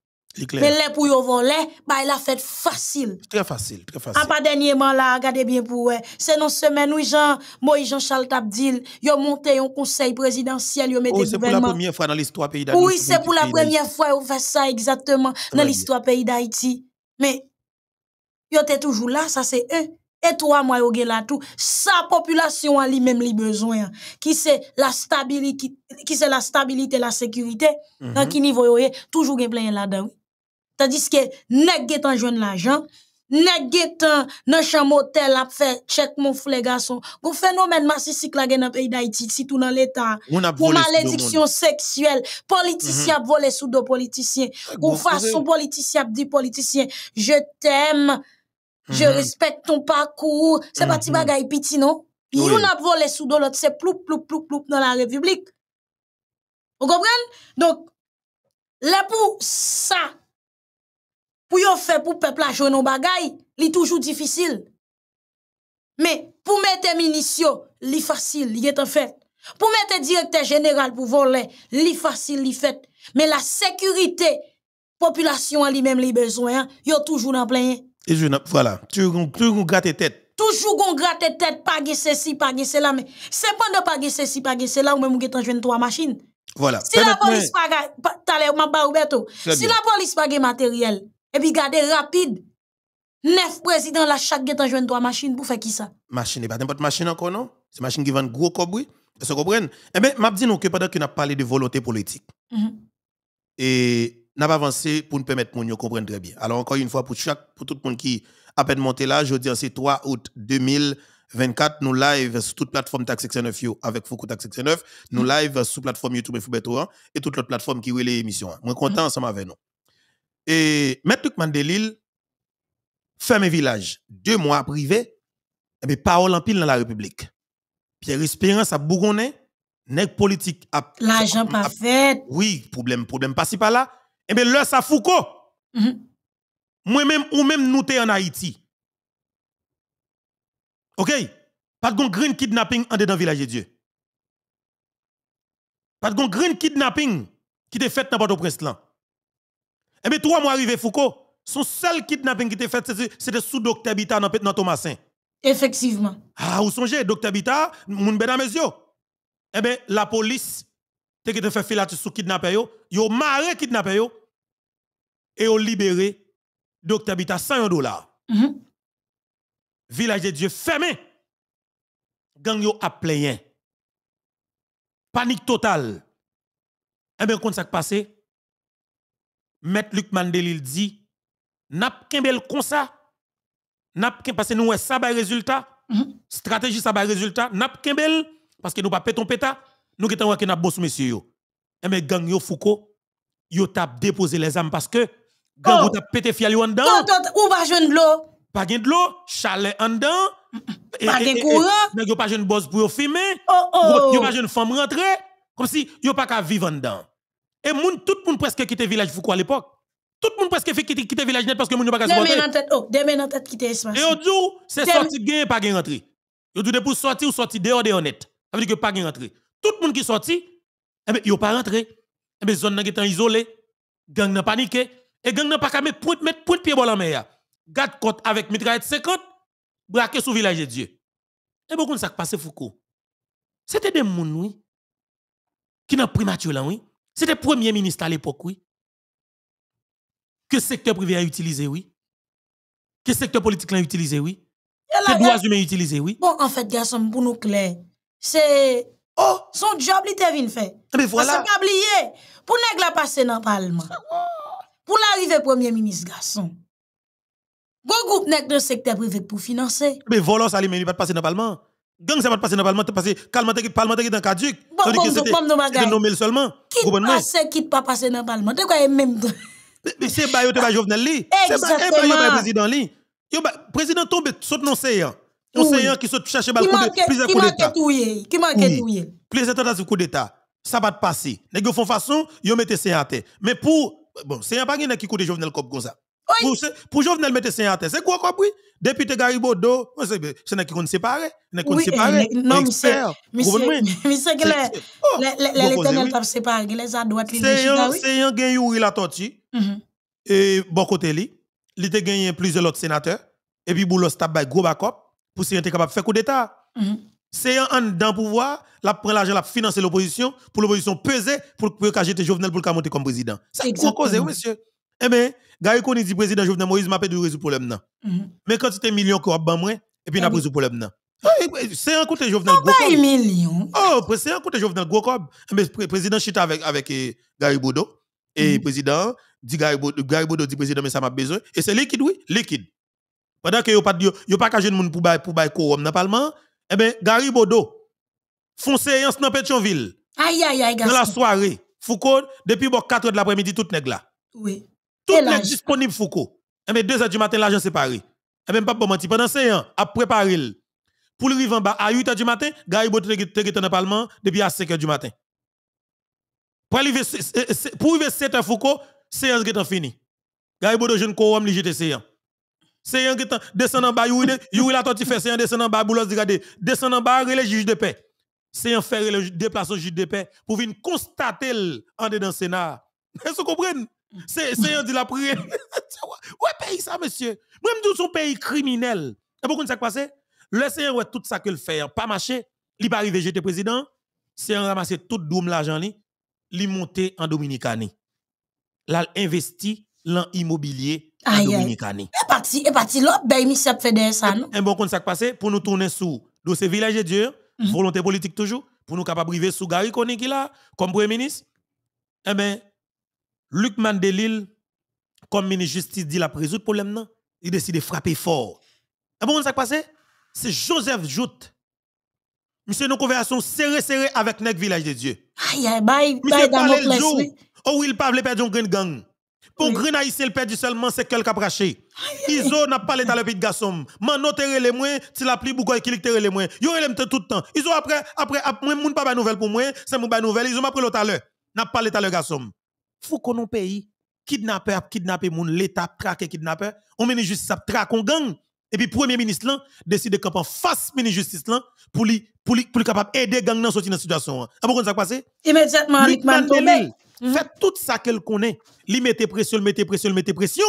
Mais les pour yon voler, bah, il a fait facile. Très facile, très facile. En pas dernièrement là, regardez bien pour C'est non semaine où Jean, moi Jean Charles Tabdil, yon monté un conseil présidentiel, yon mette Oui, oh, c'est pour la première fois dans l'histoire pays d'Haïti. Oui, c'est pour la première fois yon fait ça exactement dans l'histoire pays d'Haïti. Mais, yon était toujours là, ça c'est eux. Et toi, moi, yon là tout. Sa population a lui même li besoin. Qui c'est la stabilité, qui c'est la stabilité, la sécurité. Dans mhm. qui niveau yon toujours gen plein là-dedans. Tandis ke neg getan jwen l'ajan, nèg getan nan chan motel mon fait check mon fule gason. Gou phénomène masisik la gen nan pays tout iti, nan l'État. Ou malédiction sexuelle, politicien ap mm -hmm. vole sou do politicien. Ou politicien fason ap di politicien je t'aime, je mhm. respecte ton parcours c'est pas -hmm. bagaille bagay piti non? Oui. Yon ap volé sous do lot ploup, ploup, ploup, ploup dans la république Vous comprenez? donc le pou ça pour yon fait pour peuple la jouer nos bagailles, li toujours difficile. Mais pour mettre munitions, li facile, li est en fait. Pour mettre directeur général pour voler, li facile, li fait. Mais la sécurité, population li même li besoin, hein. yon toujours en plein. Et je voilà, tu toujours gratter tête. Toujours gratte gratter tête, pas ceci, pas cela, mais c'est pas de pas ceci, pas cela, ou même on gè trois machines. Voilà. Si la police pas si la police pas matériel, et puis gardez rapide, Neuf présidents là chaque getan machine. trois faire qui ça qui ça n'y pas pas de machine encore, non? C'est machine qui vend vend gros Vous se Eh Eh ma dit dis que pendant qu'on a parlé de volonté politique nous -hmm. pas avancé pour permettre permettre nous comprendre très bien. Alors, encore une fois, pour tout pour tout qui a peine monté là, je dis c'est 3 août 2024, nous live sur toute plateforme Tax 69 avec Foucault Tax 9 Nous mhm. live sur plateforme YouTube et Foubeto et toute l'autre plateforme qui est l'émission. Moi, content mhm. ensemble avec nous. Et de l'île, ferme village deux mois privé, et eh bien parole en pile dans la République. Pierre Espérance a bougonné, nèg politique a. L'argent pas fait. Oui, problème, problème pas si pas là. Et eh bien là, ça Foucault. Mhm. Moi-même, ou même nous en Haïti. OK? Pas de green kidnapping en dedans village de Dieu. Pas de green kidnapping qui te fait dans votre prince là. Eh bien, trois mois arrivé Foucault, son seul kidnapping qui était fait, c'était sous Docteur Bita dans, dans Thomasin. Effectivement. Ah, vous songez, Docteur Bita, mon ben yeux? Eh bien, la police, qui te fait filat sous kidnapper yo, yo marré kidnapper yo, et yo libéré Docteur Bita 100 dollars. Mm Village de Dieu fermé. Gang yo a Panique totale. Eh bien, quand ça passé, Maître Luc Mandelil dit, n'a qu'un bel comme ça. N'a parce que nous ça ba résultat. Mhm. Stratégie ça ba résultat. N'a qu'un parce que nous pas péton péta. Nous qui t'envoie que n'a boss monsieur yo. Et eh, mais gang yo Foucault, yo tap déposer les âmes parce que gang oh. vous tap pété fial yo en dedans. Où va joindre l'eau Pas de l'eau, chalet en dedans. Pas de courant. Mais yo pas jeune boss pour yo filmer. Oh oh. Yo pas jeune femme rentrer comme si yo pas qu'à vivre en dedans. Et moun, tout le monde presque quitté le village Foucault à l'époque. Tout le monde presque quitté le village net parce que moun n'a pas supporter. Demain en tête, oh, en tête quitter matin. Et on dit, oh, c'est sorti gain pas gain rentré. aujourd'hui dit pour sortir ou sorti dehors dehors net. Ça veut dire que pas gain rentré. Tout le monde qui sorti, eh ben, a pas rentré. Eh ben, zone nan étant isolé. Gang n'a paniqué. Et gang n'a pas qu'à mettre point mettre point pied bol en mer. Garde côte avec mitraillette 50 braqué sous village de Dieu. Et eh beaucoup de ça qui passe Foucault. C'était des moun oui. Qui n'a primature là oui. C'était premier ministre à l'époque, oui. Que secteur privé a utilisé, oui. Que secteur politique l'a utilisé, oui. Que humain a utilisé, oui. Bon, en fait, garçon, pour nous clair, c'est. Oh, son job, qui est venu faire. Mais voilà. oublié. Pour ne la passer dans le Parlement. Pour l'arrivée premier ministre, garçon. Bon groupe nèg dans secteur privé pour financer. Mais voilà, ça, il pas passer dans le Parlement gang ça va passer dans le Parlement parce que le Parlement est dans caduc. Bon, bon, bon, de nommer seulement. Qui passe, qui pas passer dans le Parlement. De quoi même Mais c'est Bayo de Jovenel li. C'est Bayo le président li. Yo président tombe saute non séant. Un séant qui saute chercher bal coup de plusieurs coups d'état. Qui manque tout touyer. Plusieurs tentatives coup d'état. Ça va passer. Les gars font façon, yo mettez séant à terre. Mais pour bon, séant pas qui coûte Jovenel comme ça. Pour, pour Jovenel mettre ses en c'est quoi quoi hein. oui? Député Garibodo, c'est un qui qu'on séparé, un qui Non, monsieur. <laughs> Monsieur, c'est oh! l'éternel t'a séparé, les a droite, les C'est un gagné gain il a tortue, mm-hmm. et bon côté il a gagné plusieurs autres sénateurs, et puis Boulos le fait gros backup pour s'y être capable de faire coup d'État. Mm-hmm. C'est un dans le pouvoir, la prend l'argent, la financer l'opposition, pour l'opposition peser, pour que j'étais Jovenel pour le monter comme président. C'est quoi cause, monsieur? Eh bien, Gary Kouni dit président Jovenel Moïse m'a pas de résoudre le problème. Mhm. Mais quand c'était million qu'on a ban moins, et puis n'a eh pas résoudre le problème. Ah, c'est un côté Jovenel Gros. Pas million. Oh, c'est un côté Jovenel Gros. Eh ben, mais président chita avec, avec eh, Gary Bodo. Et mhm. président dit Gary Bodo, dit président, mais ça m'a besoin. Et c'est liquide, oui, liquide. Pendant que vous pas de monde pour bailler pour quorum dans le Parlement, eh bien, Gary Bodo, font séance dans Pétionville. Aïe, aïe, aïe, Dans la soirée. Foucault, depuis 4 h de l'après-midi, tout nègre là. Oui. Tout est disponible Foucault. Et mais 2 heures du matin, l'argent séparé. Et eh même ben, pas menti. Pendant 5 ans, à préparer. Pour le en bas, à 8 heures du matin, Garibo était dans le Parlement depuis à 5 heures du matin. Pour arriver 7 heures Foucault, séance est finie. Il de jeune courant, li jete séance. Séance descend en bas, youri la fait descend en bas, descend en bas, il juge de paix. Séance fait le déplacement juge de paix pour venir constater en dedans Sénat. <laughs> est vous comprenez? Seigneur dit la prière. <laughs> ouais, pays ça, monsieur. Moi, je un pays criminel. Et ça passe? Le Seigneur, tout ça que le faire. Hein, pas marché. Il pas arrivé j'étais président. Seigneur ramassé tout l'argent, il monté en Il Là, investi dans immobilier en parti, est parti, il s'est fait de ça, non? Un bon compte passé pour nous tourner sous. de ces village Dieu, mhm. volonté politique toujours, pour nous capables sous Gary Koné qui comme premier ministre. Eh bien, Luc Mandelil, comme ministre justice, dit la résoudre problème, non? il décide de frapper fort. Et bon, ça passé? C'est Joseph Jout. Monsieur, nos conversations serrées, serrées avec Nègre Village de Dieu. Aïe, aïe, Monsieur, parle le jour. Oh, il parle, perdre une grande gang. Pour oui. grand haïtien, le du seulement, c'est quelqu'un qui a craché. Iso n'a pas dans le petit garçon. Man, noter les moins, si la pli, bougoy, qu'il l'ictere les moins. Yo, il tout le temps. Iso après, après, après, moun pas nouvelle pour moi, c'est mon pas nouvelle. Iso m'a pris l'autre à l'heure. N'a pas parlé à le garçon faut qu'on paye. kidnapper kidnapper moun l'état traque, kidnapper on juste justice traque on gang et puis premier ministre là décide de camper face justice là pour lui pour lui pour capable aider gang dans sortir dans situation ah ce qui ça passe immédiatement Luc Mandela mhm. fait tout ça qu'elle connaît lui mette pression mette pression mettez pression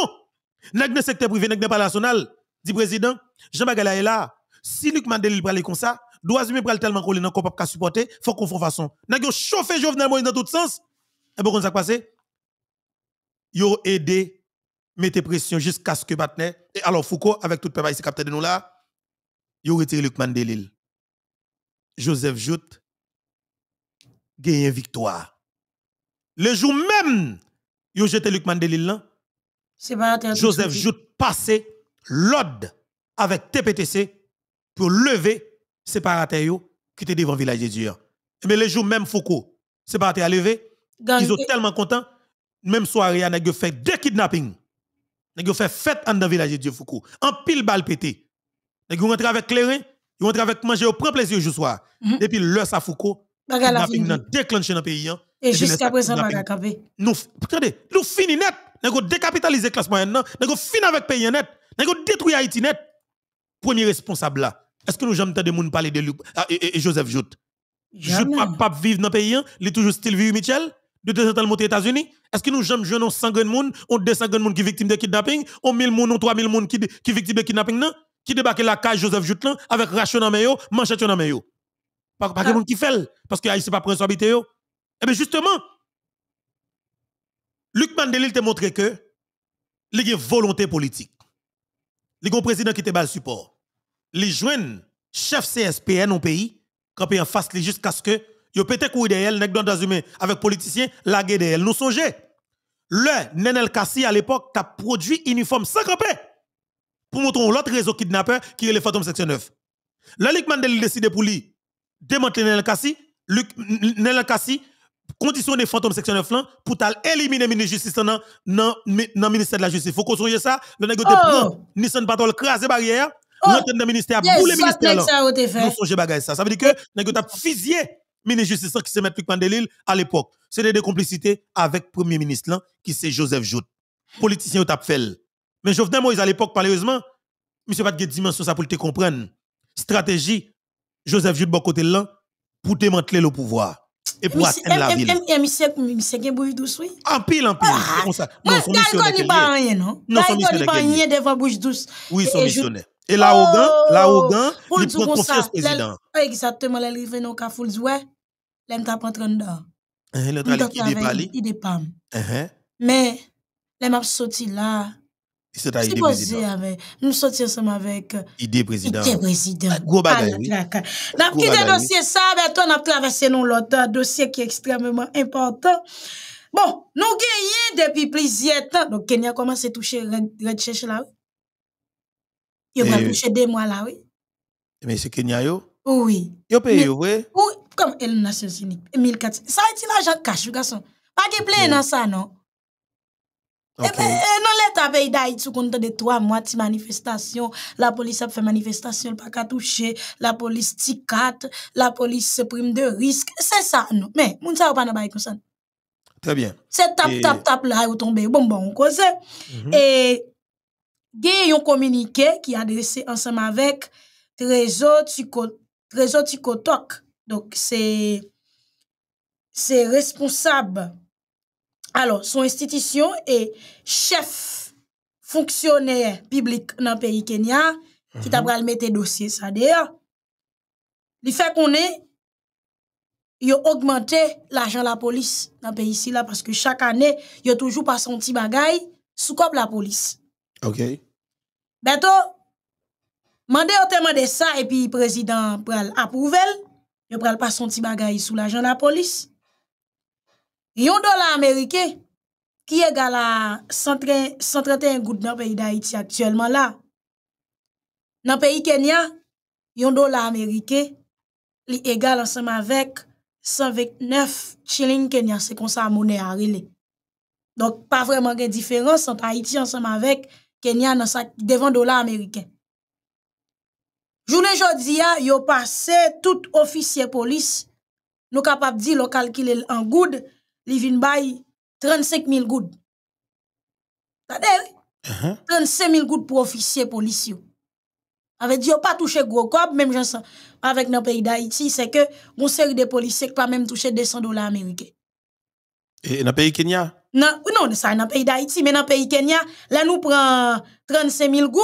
nèg le secteur privé nèg dans pas national dit président Jean Bagala est là si Luc Mandela parle comme ça doit humains parlent tellement qu'on est pas supporter. supporter faut qu'on fasse façon nèg chauffé Jovenel Moïse dans tout sens ah Et pourquoi ça passe? yo aidé mettez pression jusqu'à ce que maintenant et alors Foucault avec tout le peuple ici capté de nous là yo retiré Luc Mandelil Joseph Jout gagne victoire le jour même yo jeté Luc Mandelil là Joseph Jout passé l'ode avec TPTC pour lever yo qui étaient devant village de Dieu mais le jour même Foucault séparateurs a levé ils sont tellement contents même soirée, on a fait deux kidnappings. On a fait fête dans village de Dieu Foucault. En pile balle pété. On a rentré avec Clérin, on rentré avec manger au prend plaisir jour soir. Mhm. Et puis l'heure ça Foucault, kidnapping a déclenché dans le pays. Hein. Et jusqu'à présent, on a Nous, attendez, nous fini net. On a décapitalisé la classe moyenne, on hein. a fini avec le pays net, on a détruit Haïti net. Premier responsable là. Est-ce que nous jamais entendu monde parler de lui ah, et, Joseph Jout? Jout pas vivre dans le pays, hein. il est toujours style vieux Michel? de ans aux États-Unis. Est-ce que nous jamais jouons 100 monde, on 200 personnes qui sont victimes de kidnapping, on 1000 personnes, on 3000 personnes qui sont victimes de kidnapping, Qui débarque la cage Joseph Jutlan avec rachon dans mayo, manchette dans mayo. Pas de ah. monde qui fait, parce que a pas responsabilité. Eh bien, justement, Luc Mandelil te montré que il y volonté politique. Il y a un président qui te bat le support. Les jeunes chef CSPN au pays, quand en face, jusqu'à ce que Yo pété courir derrière, nèg dans humain avec politiciens, la derrière. Nous songez. Le Nenel Kassi à l'époque t'a produit uniforme sans pour montrer l'autre réseau kidnappeur qui est le fantôme section 9. Le Luc Mandel décide pour lui démanteler Nenel Kassi, Nenel Kassi conditionner fantôme section 9 pour éliminer le ministre justice dans le ministère de la justice. Faut qu'on ça, le Nenel te oh. prend Nissan Patrol, crase barrière, oh. rentre dans le ministère pour le ministère Nous songe bagage ça. Ça veut dire que Kassi t'a fusillé ministre justice qui s'est mettre avec Mandelil à l'époque. C'était des complicités avec le premier ministre là, qui c'est Joseph Jout. Politicien au Tapfel. Mais Jovenel Moïse à l'époque, malheureusement, monsieur pas de dimension ça pour te comprendre. Stratégie, Joseph Jout bon côté là, pour démanteler le pouvoir. Et pour atteindre la ville. En pile, en pile. Ah, non, son missionnaire. Non, son douce Oui, son missionnaire. Et l'arrogant, oh, l'arrogant, il prend confiance au président. Exactement, il vient au cafou, il dit Ouais, il prend 30 dollars. Il est allé qui dépalle. Mais, il m'a sorti là. Il s'est allé dépalle. Président. Nous sorti ensemble avec. Euh, il dit président. Il président. Ah, gros bagage. N'a pas quitté le dossier ça avec ben, toi, n'a pas traversé non l'autre dossier qui est extrêmement important. Bon, nous gagnons depuis plusieurs temps. Donc, Kenya commence à toucher, rechercher là. Yo m'a toucher deux mois là, oui. Mais c'est Kenya, yo? Oui. Yo paye, oui? Oui, comme elle Nations Unies, 1400. Ça a été l'argent cash, garçon. Pas de plein mm. dans ça, non? Eh ok. Ben, eh ben, non, l'État pays d'Haïti, compte de trois mois de manifestation, la police a fait manifestation, pas qu'à toucher, la police ticate, la police se prime de risque. C'est ça, non? Mais, moun sa ou pas pas comme ça. Très bien. C'est tap, tap, tap, là, ou tombe, bon, bon, on cause. Mhm. Et, a un communiqué qui adressé ensemble avec Réseau Ticotoc. Donc, c'est responsable. Alors, son institution est chef fonctionnaire public dans le pays Kenya, qui t'a mis mhm. le dossier, ça Il fait qu'on est, ils augmenté l'argent la police dans le pays ici, là, parce que chaque année, il a toujours pas son petit bagaille sous la police. Ok. Beto, mande yo te mande et puis président pral approuvel, ne pral pas son petit bagay sous la de la police. Yon américain qui qui égale à 131 gout dans pays d'Haïti actuellement là. dans le pays Kenya, yon dollar américain li est égal ensemble vingt 129 shilling Kenya, se kon sa monnaie a Donc Donc, pas vraiment une différence entre Haïti ensemble avec Kenya dans sa, devant dollar américain. Journée aujourd'hui, yo passé tout officier police nous capable dire local qu'il est en good, li vin bay 35 000 good. Tade, à 35 000 good pour officier police yo. Avec dit pas touché gros cob même gens avec nos pays d'Haïti, c'est que mon série de policiers pas même touché 200 dollars américains. Et dans le pays Kenya Non, non ça dans le pays d'Haïti, mais dans le pays Kenya, là nous prenons 35 000 gouttes.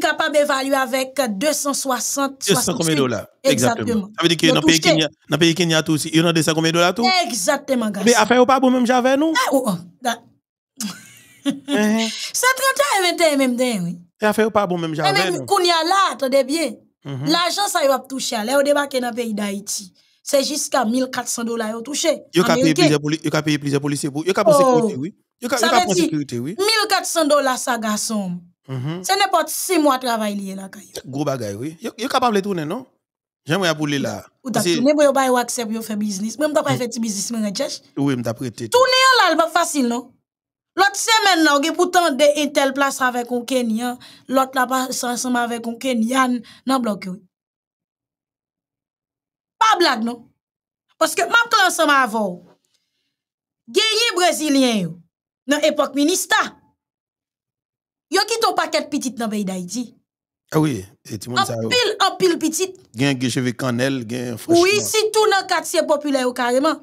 capables capable d'évaluer avec 260 000 dollars Exactement. Ça veut dire que dans le pays Kenya, pays Kenya tout aussi, il y a 200 combien dollars tout Exactement, Mais Mais affaire ou pas bon même j'avais nous ah, eh, oh, oh. Eh, eh. <laughs> et 21 même temps. oui. Et affaire ou pas bon même j'avais. Même il y a là, attendez bien. Mm-hmm. L'argent ça va toucher, là on débarque dans le pays d'Haïti c'est jusqu'à 1400 dollars ont touché. Yo ka payé plusieurs policiers, yo ka payer plusieurs policiers pour, yo ka oh. sécurité, oui. Yo ka sécurité, oui. 1400 dollars ça garçon. Ce mm-hmm. C'est n'importe 6 mois de travail lié là Gros bagaille, oui. Yo capable de tourner, non J'aimerais appeler là. Ou t'as tourné pour yo ba yo accept yo faire business. Même t'as pas mm. fait business mais recherche. Oui, m't'a prêté. Tourner là, pas facile, non L'autre semaine, là, on pourtant de telle place avec un Kenyan, l'autre là pas ensemble avec un Kenyan, dans bloc blague non parce que map klan sa ma avou. Genye brésilien yo. Nan époque ministre Yo ki ton paquet petit nan bey pays Ah oui, et tout monde En pile, en pile petite. Gen cheveux cannelle, gen franchement. Oui, si tout dans quartier populaire ou carrément.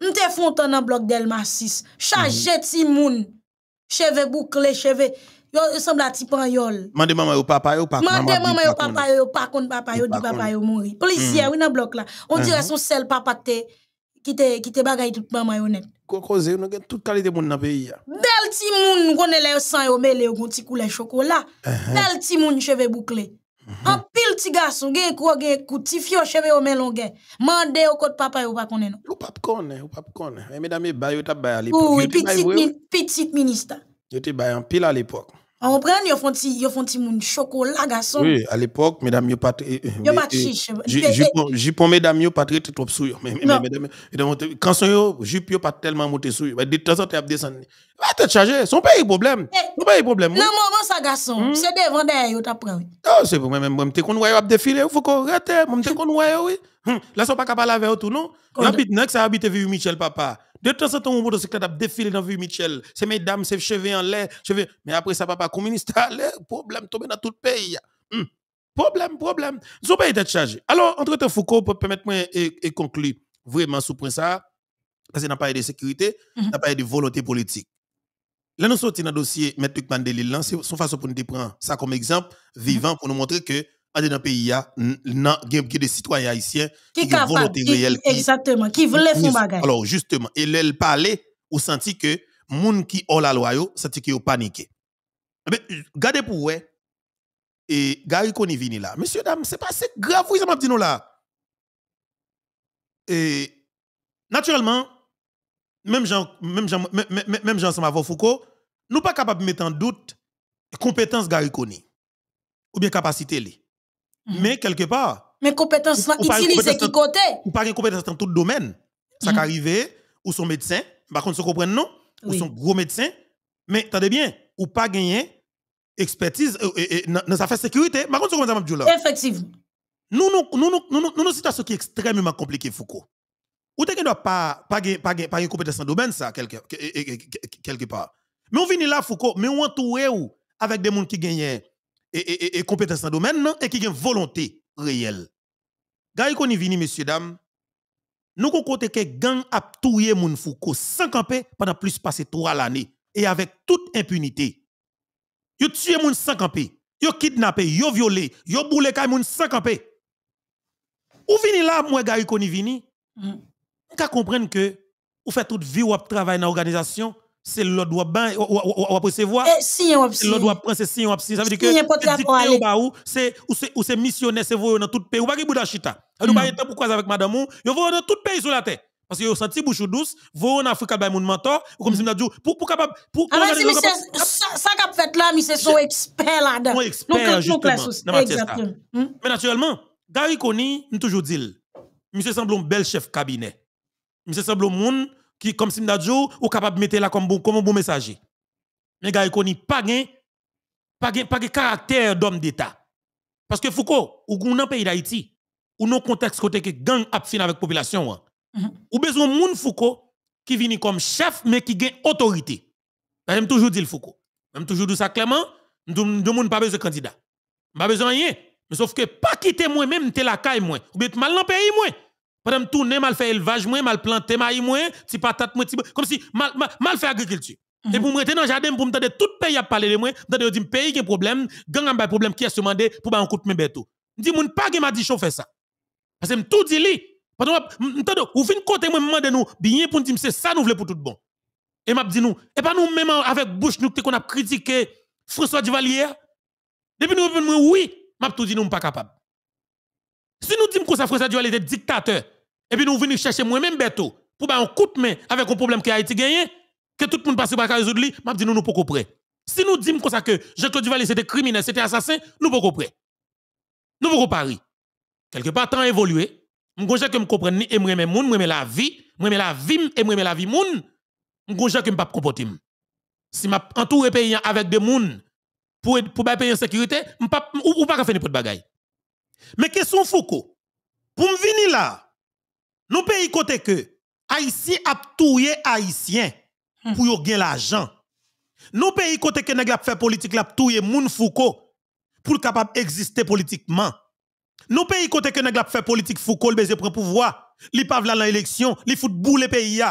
M'te font dans bloc Delma 6, chargé mm -hmm. ti Cheveux bouclés, cheveux Yo, semble à type yol. Mande maman yo papa yo papa. Mande maman yo papa yo pa kon papa yo di papa yo mouri. Policier oui mm-hmm. nan bloc là. On mm-hmm. dirait son seul papa te qui te qui te bagaille toute maman yo net. kozé nous gen toute qualité moun nan pays Bel ti moun connaît lè sang yo mêlé yo gon ti couleur chocolat. Uh-huh. Bel ti moun cheveux bouclé. Mm-hmm. En pile ti garçon gen kro gen ti fio cheve yo melon gen. Mande yo kote papa yo pa konnen non. Ou pa konnen, ou pa konnen. Et eh, mesdames et ba yo t'a ba à l'époque. Oui, petit ministre. Yo te ba en pile à l'époque. On prend, ils font ils font moun chocolat garçon. Oui, à l'époque mesdames yo pas eh, eh, yo pas eh, chiche. Jupon mesdames yo pas très trop souyo. Mais mesdames quand sont yo j'ai pas tellement monté mais De temps en temps descendre. Va ah, te charger, son pas problème. Son pas problème. Non maman ça garçon, hmm? c'est devant derrière yo t'a prend. Oh, c'est pour moi même moi te ouais, voyou a défiler, faut qu'on rate, moi te kon voyou oui. Hmm, là sont pas capable avec tout non. Habite nex ça habite vieux Michel papa. De temps en temps, on motocyclette a défilé dans la vue Michel. C'est mesdames, c'est cheveux en l'air, cheveux. Mais après ça, papa, communiste à l'air, <laughs> problème tombé dans tout le pays. Hmm. Problème, problème. Nous pas été chargé. Alors, entre-temps, Foucault peut permettre de et conclure vraiment sous point ça. Parce qu'il n'a pas eu de sécurité, il mhm. n'y n'a pas eu de volonté politique. Là, nous sortons dans le dossier, M. Mandeli, c'est son façon pour nous prendre ça comme exemple vivant pour nous montrer que dans le pays, il y a des citoyens haïtiens qui ont volonté réelle. Exactement, qui veulent faire choses. Alors, justement, et elle parlait, ou senti que les gens qui ont la loi, senti qu'ils ont paniqué. Mais, eh regardez ben, pour vous, eh, et Gary Koni vini là. monsieur, dame, c'est pas assez grave, vous avez dit nous là. Et, naturellement, même Jean, même Jean, même, même Jean Foucault, nous pas capables de mettre en doute compétence Gary Koni, ou bien capacité li. Mhm. Mais quelque part. Mais compétences utilisées qui côté. Ou pas une compétence dans tout domaine. Ça mhm. arrive, ou son médecin, par contre, se comprennent non, ou son gros médecin, mais attendez bien, ou pas gagner expertise euh, dans sa fait sécurité. Par contre, comment ça Effectivement. Nous, nous, nous, nous, nous, situation qui est extrêmement compliquée, Foucault. Ou t'es pas pas compétence dans le domaine ça quelque quelque part. Mais on vient là Foucault, mais on entoure avec des gens qui gagnent et, et, et compétence dans le domaine non? et qui a une volonté réelle. Gari Konivini, vini, messieurs, dames, nous avons côté que gang a tué moun gens sans camper pendant plus de trois 3 l'année et avec toute impunité. Yo tué moun 5 ils yo kidnappé, yo violé, yo boulé kay moun 5 camper. Ou vini là, moi, gars, koni vini, mm. comprendre que vous faites toute vie ou travail dans l'organisation, c'est l'autre doit ban ou recevoir c'est l'autre doit prendre c'est signe ça veut dire que c'est ou c'est ou c'est missionnaire c'est vous dans tout pays ou pas qui bouda chita nous hmm. pas temps pourquoi avec madame ou yo dans tout pays sur la terre parce que yo senti bouche douce vous en Afrique ba mon mentor comme hmm. si m'a dit pour pour capable pour Ah mais ça qu'a fait là monsieur son expert euh, là dedans expert justement exactement hmm. mais naturellement Gary Koni nous toujours dit monsieur semble un bel chef cabinet monsieur semble un monde qui comme si est ou capable mettre là comme bon bon messager mais gars connaît pas gain pas gain caractère d'homme d'état parce que Foucault ou dans pays d'Haïti ou non contexte côté que gang a fin avec population mm -hmm. ou besoin moun Foucault qui vient comme chef mais qui gagne autorité bah, j'aime toujours dire Foucault même toujours dire ça clairement de moun pas besoin de candidat pas besoin rien mais sauf que pas quitter moi même t'es la caille moi ou bien mal dans pays moi pendant que tourner mal fait élevage, mal planté maïs, petit patate, moins Comme si mal, mal, mal fait agriculture. Mm -hmm. Et pour me dans le jardin, pour me tout pays a parlé de moi, dans dire pays qui a un problème, gang a un problème qui a demandé pour ba en coupe mes Je dis, mon pas qui m'a dit chauffer ça. Parce que tout dit, lui pendant que vous venez côté, moi, demandez nous, bien pour dire, c'est ça nous voulons pour tout bon. Et m'a dit nous, et pas nous même avec bouche nous qu'on a critiqué François Duvalier. Depuis nous, oui, m'a tout dit nous, pas capable. Si nous disons que ça, François Duval était dictateur, et puis nous venons chercher moi-même Beto, pour un coup de main avec un problème qui a été gagné, que tout le monde passe par résoudre, je dis nous nous pas comprendre. Si nous disons que ça que Jean-Claude Duvalier c'était criminel, c'était assassin, nous ne pas ne Nous pas Quelque part temps évolué. nous que pas comprendre et m'aimer moun, m'aimer la vie, m'aimer la vie et m'aimer la vie moun. je que me pas comporter. Si je entouré pays avec des gens pour pour payer en sécurité, pas ou pas faire de bagaille. Mais question Foucault, pour venir là, nous pays côté que Haïtien a touillé Haïtien hmm. pour y gagner l'argent. Nous pays côté que pas fait politique la touillé moun Foucault pour capable exister politiquement. Nous pays côté que pas fait politique Foucault le pour pouvoir, li pa vla l'élection, li fout boule pays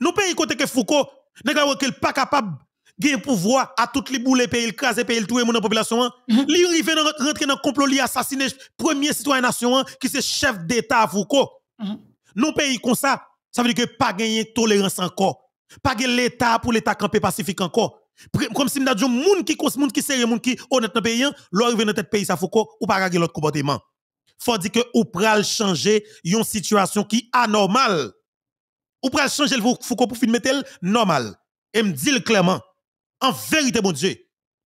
Nous pays côté que Foucault n'a pas capable gain pouvoir à toutes les boules pays le et pays le la mon population hein. mm-hmm. li il dans rentrer dans complot li assassiner premier citoyen nation hein, qui c'est chef d'état à Foucault mm-hmm. non pays comme ça ça veut dire que pas gagner tolérance encore pas gagner l'état pour l'état campé pacifique encore comme si nous moun qui gens moun qui sérieux moun qui honnête dans pays hein, l'on arrivé dans tête pays à Foucault ou pas gagner l'autre comportement faut dire que ou pral changer une situation qui anormale ou pral changer le Foucault pour filmer tel normal et me dit clairement en vérité, mon Dieu,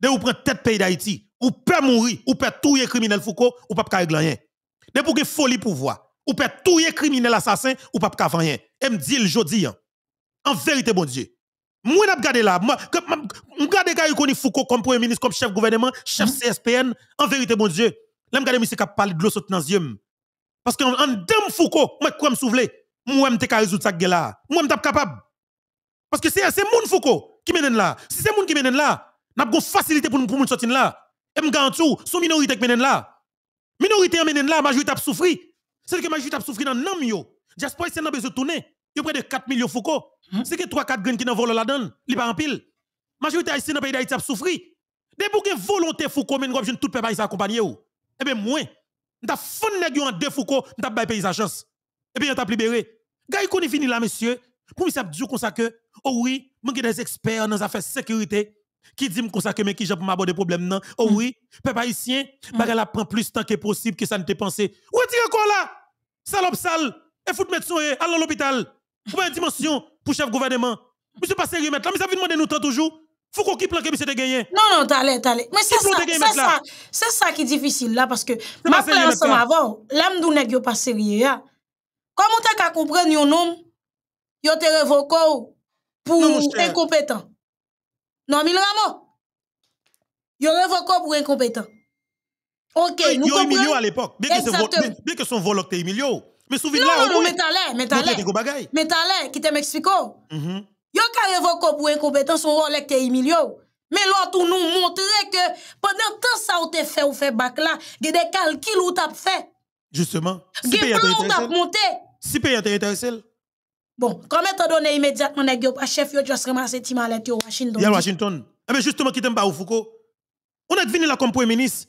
de vous prendre tête pays d'Haïti, ou peut mourir, ou peut tout criminel Foucault, ou pas faire rien. De pour que folie pouvoir, ou peut tout criminel assassin, ou pas faire rien. Et me dit le jodi. Hein. En vérité, mon Dieu. Moi, je regarde là. Je regarde quand connaît Foucault comme premier ministre, comme chef gouvernement, chef mm-hmm. CSPN. En vérité, mon Dieu. Je regarde monsieur Kap parle de l'eau saute dans yeux. Parce qu'en dame Foucault, moi, je me Moi, je suis capable de résoudre ça. Moi, je capable. Parce que c'est mon Foucault. Qui mène là Si c'est moun qui mène là, n'a pas facilité pour moun sortir là. Et me tout, son minorité qui mène là. Minorité mène là, majorité a souffri. C'est que majorité a souffri dans nom yo. Diaspora c'est n'a besoin de tourner. Il y a près de 4 millions Foucault. Hmm? C'est que 3 4 graines qui dans vol là-dedans, il pas en pile. Majorité haïtienne dans pays d'Haïti a souffri. Des bouquets volonté Foucault mène comme tout peuple haïtien accompagner ou. Eh bien moins. N'a fond nèg en deux Foucault, n'a pas pays sa chance. Et eh bien on t'a libéré. Gaï qu'on fini là monsieur. Pour me ça dire comme ça que oh oui, je suis des experts dans les affaires de sécurité qui dit que mais qui j'ai pour m'aborder problème non. Oh oui, peuple haïtien, elle mm. prend plus de temps que possible que ça ne te pensé. Où est-ce quoi là Salope sale, et fout médecin, eh, allons à l'hôpital. Pour une dimension pour chef gouvernement. Monsieur pas sérieux mettre là, mais ça veut demander nous temps toujours. Faut qu'on qui plan que monsieur de gagné. Non non, t'allez, t'allez. Mais c'est ça, c'est ça, c'est ça qui est difficile là parce que ma plan ensemble avant, l'âme d'ou nèg yo pas sérieux hein? Comment t'as qu'à comprendre un homme Yo te révoqué oh? pour incompétent. Non, Mil Rameau, il révoqué pour incompétent. Ok, nous comprenons. Emilio à l'époque. Bien que son voloc est Emilio. Mais souvenez-vous. Non, non, mais t'as l'air, mais t'as l'air. Mais t'as l'air, qui y mhm. Yo ka révoqué pour incompétent son voloc est Emilio. Mais l'autre nous montrer que pendant tant ça ou te fait ou fait bac là, y a des calculs ou t'as fait. Justement. Si y a des plans monté. Si intéressé. Bon, comme étant donné immédiatement, les gars, chef, yo juste ramassé Timalet au Washington. Yeah, Washington. Eh bien, justement, qui t'aime pas Foucault. On est venu là comme premier ministre.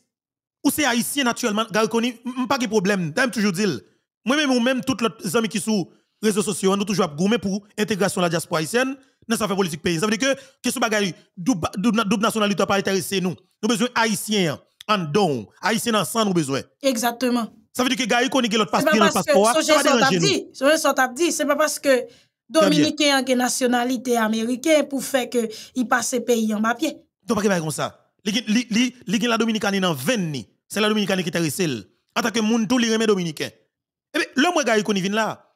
Ou c'est haïtien naturellement, pas de problème. T'aimes toujours dire. Moi-même ou même tous les amis qui sont les réseaux sociaux, nous toujours gourmés pour l'intégration de la diaspora haïtienne dans sa politique pays. Ça veut dire que, que ce bagage, double nationalité pas intéressé nous. Nous besoin haïtien en don, haïtiens ensemble, nous besoin. Exactement. Ça veut dire que gars, il connaît pas passeport, l'autre passeport. C'est pas parce que, so dit, c'est pas parce que Dominicain a une nationalité américaine pour faire que il passe pays en papier. Donc, pas comme ça. Li gen la Dominicaine dans 20 ni. C'est la Dominicaine qui est resté. En tant que monde, tout li est Dominicain. Eh bien, l'homme qui qu'on vient là.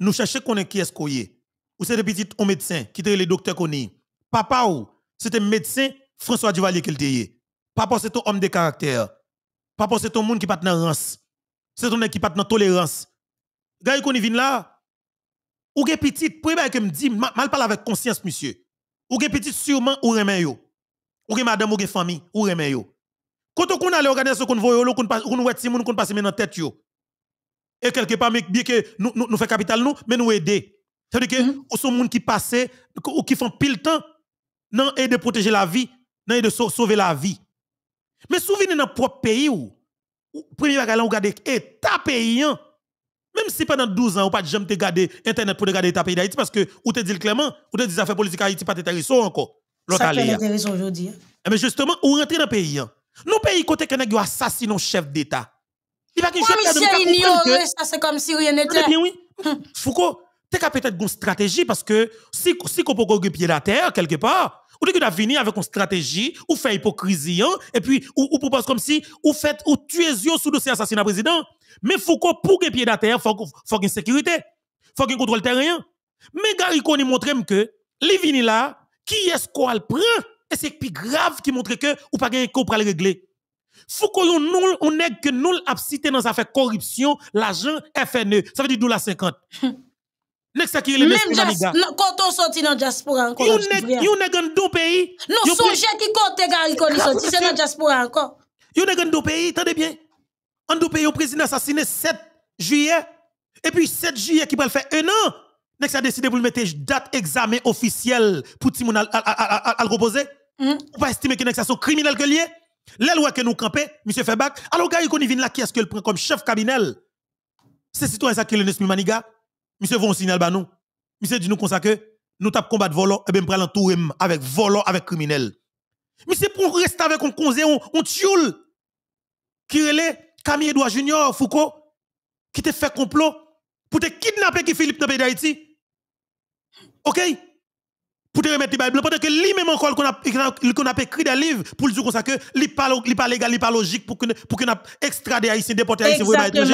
Nous cherchons qu'on est qui est-ce qu'on est. Ou c'est des petits on médecin qui étaient les docteur qu'on est. Papa ou, c'était médecin François Duvalier qui était. Papa c'est ton homme de caractère. Papa c'est ton monde qui pas dans rance. C'est ton équipe de dans tolérance. Gars, qu'on vient là, ou gen petit, premier que me dit, mal parle avec conscience, monsieur. Ou gen petit sûrement ou remet yo. Ou gen madame ou gen famille ou remet yo. Quand on a l'organisation qu'on voit, qu'on passe, qu'on voit Simon, qu'on passe dans tête yo. Et quelque part, bien que nous nous fait capital nous, mais nous aider. C'est-à-dire que mm-hmm. ou son monde qui passe ou qui font pile temps non aider protéger la vie, non aider sauver la vie. Mais souvenez dans propre pays ou premier bagage, on regarde état paysan. Hein. Même si pendant 12 ans, on pas jamais regardé Internet pour regarder l'état pays d'Haïti, parce que, ou te dit clairement, ou te dit affaires politiques Haïti, pas t'intéressant encore. L'autre Ça t'intéresse hein. aujourd'hui. Mais hein. eh ben, justement, on rentre dans le pays. Nous, pays, côté que assassiné un chef d'État. Il va qu'un chef d'État. ça c'est comme si rien eh ben, n'était. Bien oui. Foucault, peut-être une stratégie, parce que si, si qu'on peut pied la terre, quelque part, ou dit que fini avec une stratégie, ou fait hypocrisie, hein? et puis ou, propose comme si, ou fait, ou tuez sous dossier assassinat président. Mais Foucault, pour que pied terre, faut, faut une sécurité, faut qu'il contrôle terrain Mais Gary Koni montre que, les vini là, qui est-ce qu'on prend? Et c'est plus grave qui montre que, ou pas gagner qu'on le régler. Foucault, on on est que nous, citer dans affaire corruption, l'argent FNE. Ça veut dire 50. <laughs> Lèk sa ki sortit lèk se encore Koto soti nan diaspora anko. Yon ne dans do peyi. Non sonje ki kote gari koni soti, se nan diaspora anko. Yon ne gen do peyi, tande bien. An do peyi le prezident asasine 7 juillet E pi 7 juye ki pral faire 1 an. Lèk sa deside pou mette date examen officiel pour ti moun al, reposer al, al repose. Hmm. que Ou pa estime ki lèk sa sou nous ke liye. Lèl alors, ke nou kampe, misye Febak. Alo gari koni vin la ki chef kabinel. Se Citoyen yon sa ki yon lèk maniga. Monsieur vont signal bah, nous. Monsieur dit nous comme ça que nous combat combattre volant et eh ben prenons entourer avec volant avec criminel. Monsieur pour rester avec un conseil un on tioul. Qui relait Camille Edouard Junior Foucault qui te fait complot pour te kidnapper qui Philippe dans pays d'Haïti. OK pour te remettre les Bible blanc, parce que lui-même encore, qu'on a, écrit des livres pour le dire comme ça, que lui pas, pas légal, n'est pas logique pour qu'on pour qu'on extradé Haïtien, déporté Haïtien, vous Exactement,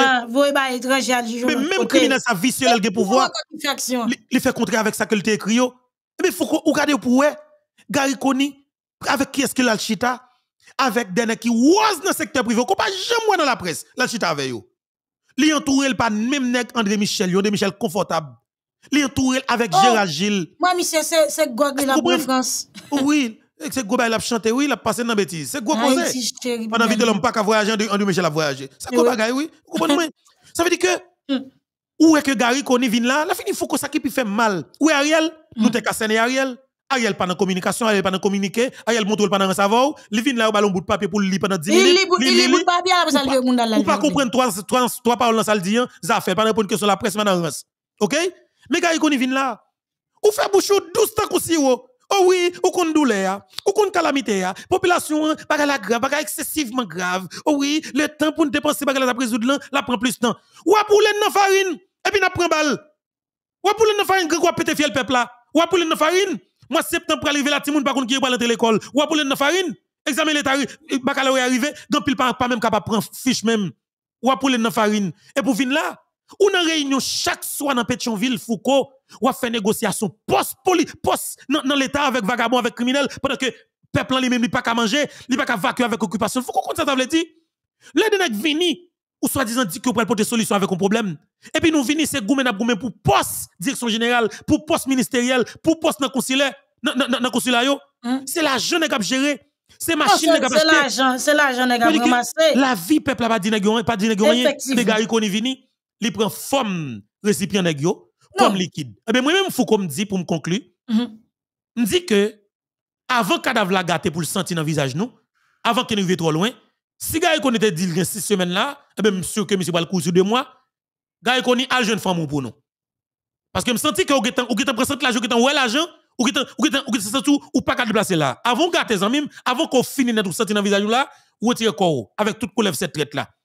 pas étranger bah, Mais même criminel, ça vicieux, il a pouvoir. Il fait contre avec ça que le écrit. Mais eh il faut regarder regarde pour eux. Gary Koni, avec qui est-ce qu'il que chita avec des qui was dans le secteur privé, qu'on pas jamais dans la presse, l'Alchita avec eux. Li entouré le pas même nèg André Michel, André Michel confortable Li entouré avec oh. Gérard Gilles. Moi, monsieur, c'est Gog la en France. Oui, c'est qui l'a chanté, oui, il a passé dans bêtise. C'est Gog posé. Ah, pendant vite, l'homme pas qu'à voyager, André Michel la voyagé. C'est Gog bagaille, oui. Vous comprenez? <laughs> Ça veut dire que, hmm. où est que Gary Koni vient là? La fin, il faut que ça qui fait mal. Où est Ariel? Hmm. Nous t'es cassé Ariel. Ariel pas dans communication, Ariel pas dans communiquer, Ariel montre pas dans savoir, il vient là au ballon bout de papier pour lire pendant 10 minutes. Il lit bout de papier là pour ça le monde la Ou pas comprendre trois paroles dans salle dire, ça fait pas répondre que sur la presse madame. OK? Mais gars, ils viennent là. Ou fait bouchou douce tant qu'on sirop. Oh. oh oui, ou qu'on douleur, ou qu'on calamité, population, pas hein, la grave, pas excessivement grave. Oh oui, le temps pour nous dépenser, pas la résoudre, la prend plus de temps. Ou à pour les farine, et puis n'a prend balle. Ou à pour les farine, gros, pété fiel peuple là. Ou à pour les farine, moi septembre pour arriver là, tout le monde pas qui est pas l'école. Ou à pour les farine, examen l'état, baccalauréat arrivé, donc pile pas même capable prendre fiche même. Ou à pour les farine. Et pour venir là, ou la réunion chaque soir dans Pétionville, Foucault, ou a fait négociation post poli post dans l'État avec vagabond, avec criminel, pendant que peuple lui-même n'est pas qu'à manger, n'a pas qu'à vacuer avec occupation. Foucault, comment ça veut dire? Les deux vini, ou soi-disant dit que vous pouvez porter solution avec un problème. Et puis nous vini, c'est goumen goumen pour poste direction générale, pour poste ministériel, pour poste dans consulaire, dans consulat C'est l'argent qui a géré. C'est machine qui a C'est c'est l'argent qui a ramassé. La vie peuple a pas dit il prend forme récipient nèg comme liquide. Eh ben moi même faut comme dit pour me conclure. Mhm. Me dit que avant cadavre la gâté pour le sentir dans visage nous, avant qu'il arrive trop loin, si gars qu'on était dit 6 semaines là, eh ben sûr que monsieur pas le courir sur mois. Gars qu'on a jeune femme pour nous. Parce que me senti que ou qui ou présente l'argent, ou t'en ouais l'argent, ou t'en ou getan ou getan tout ou pas capable placer là. Avant gâter en même, avant qu'on finisse notre sentir dans visage là, ou retirer corps avec toute couleur cette traite là.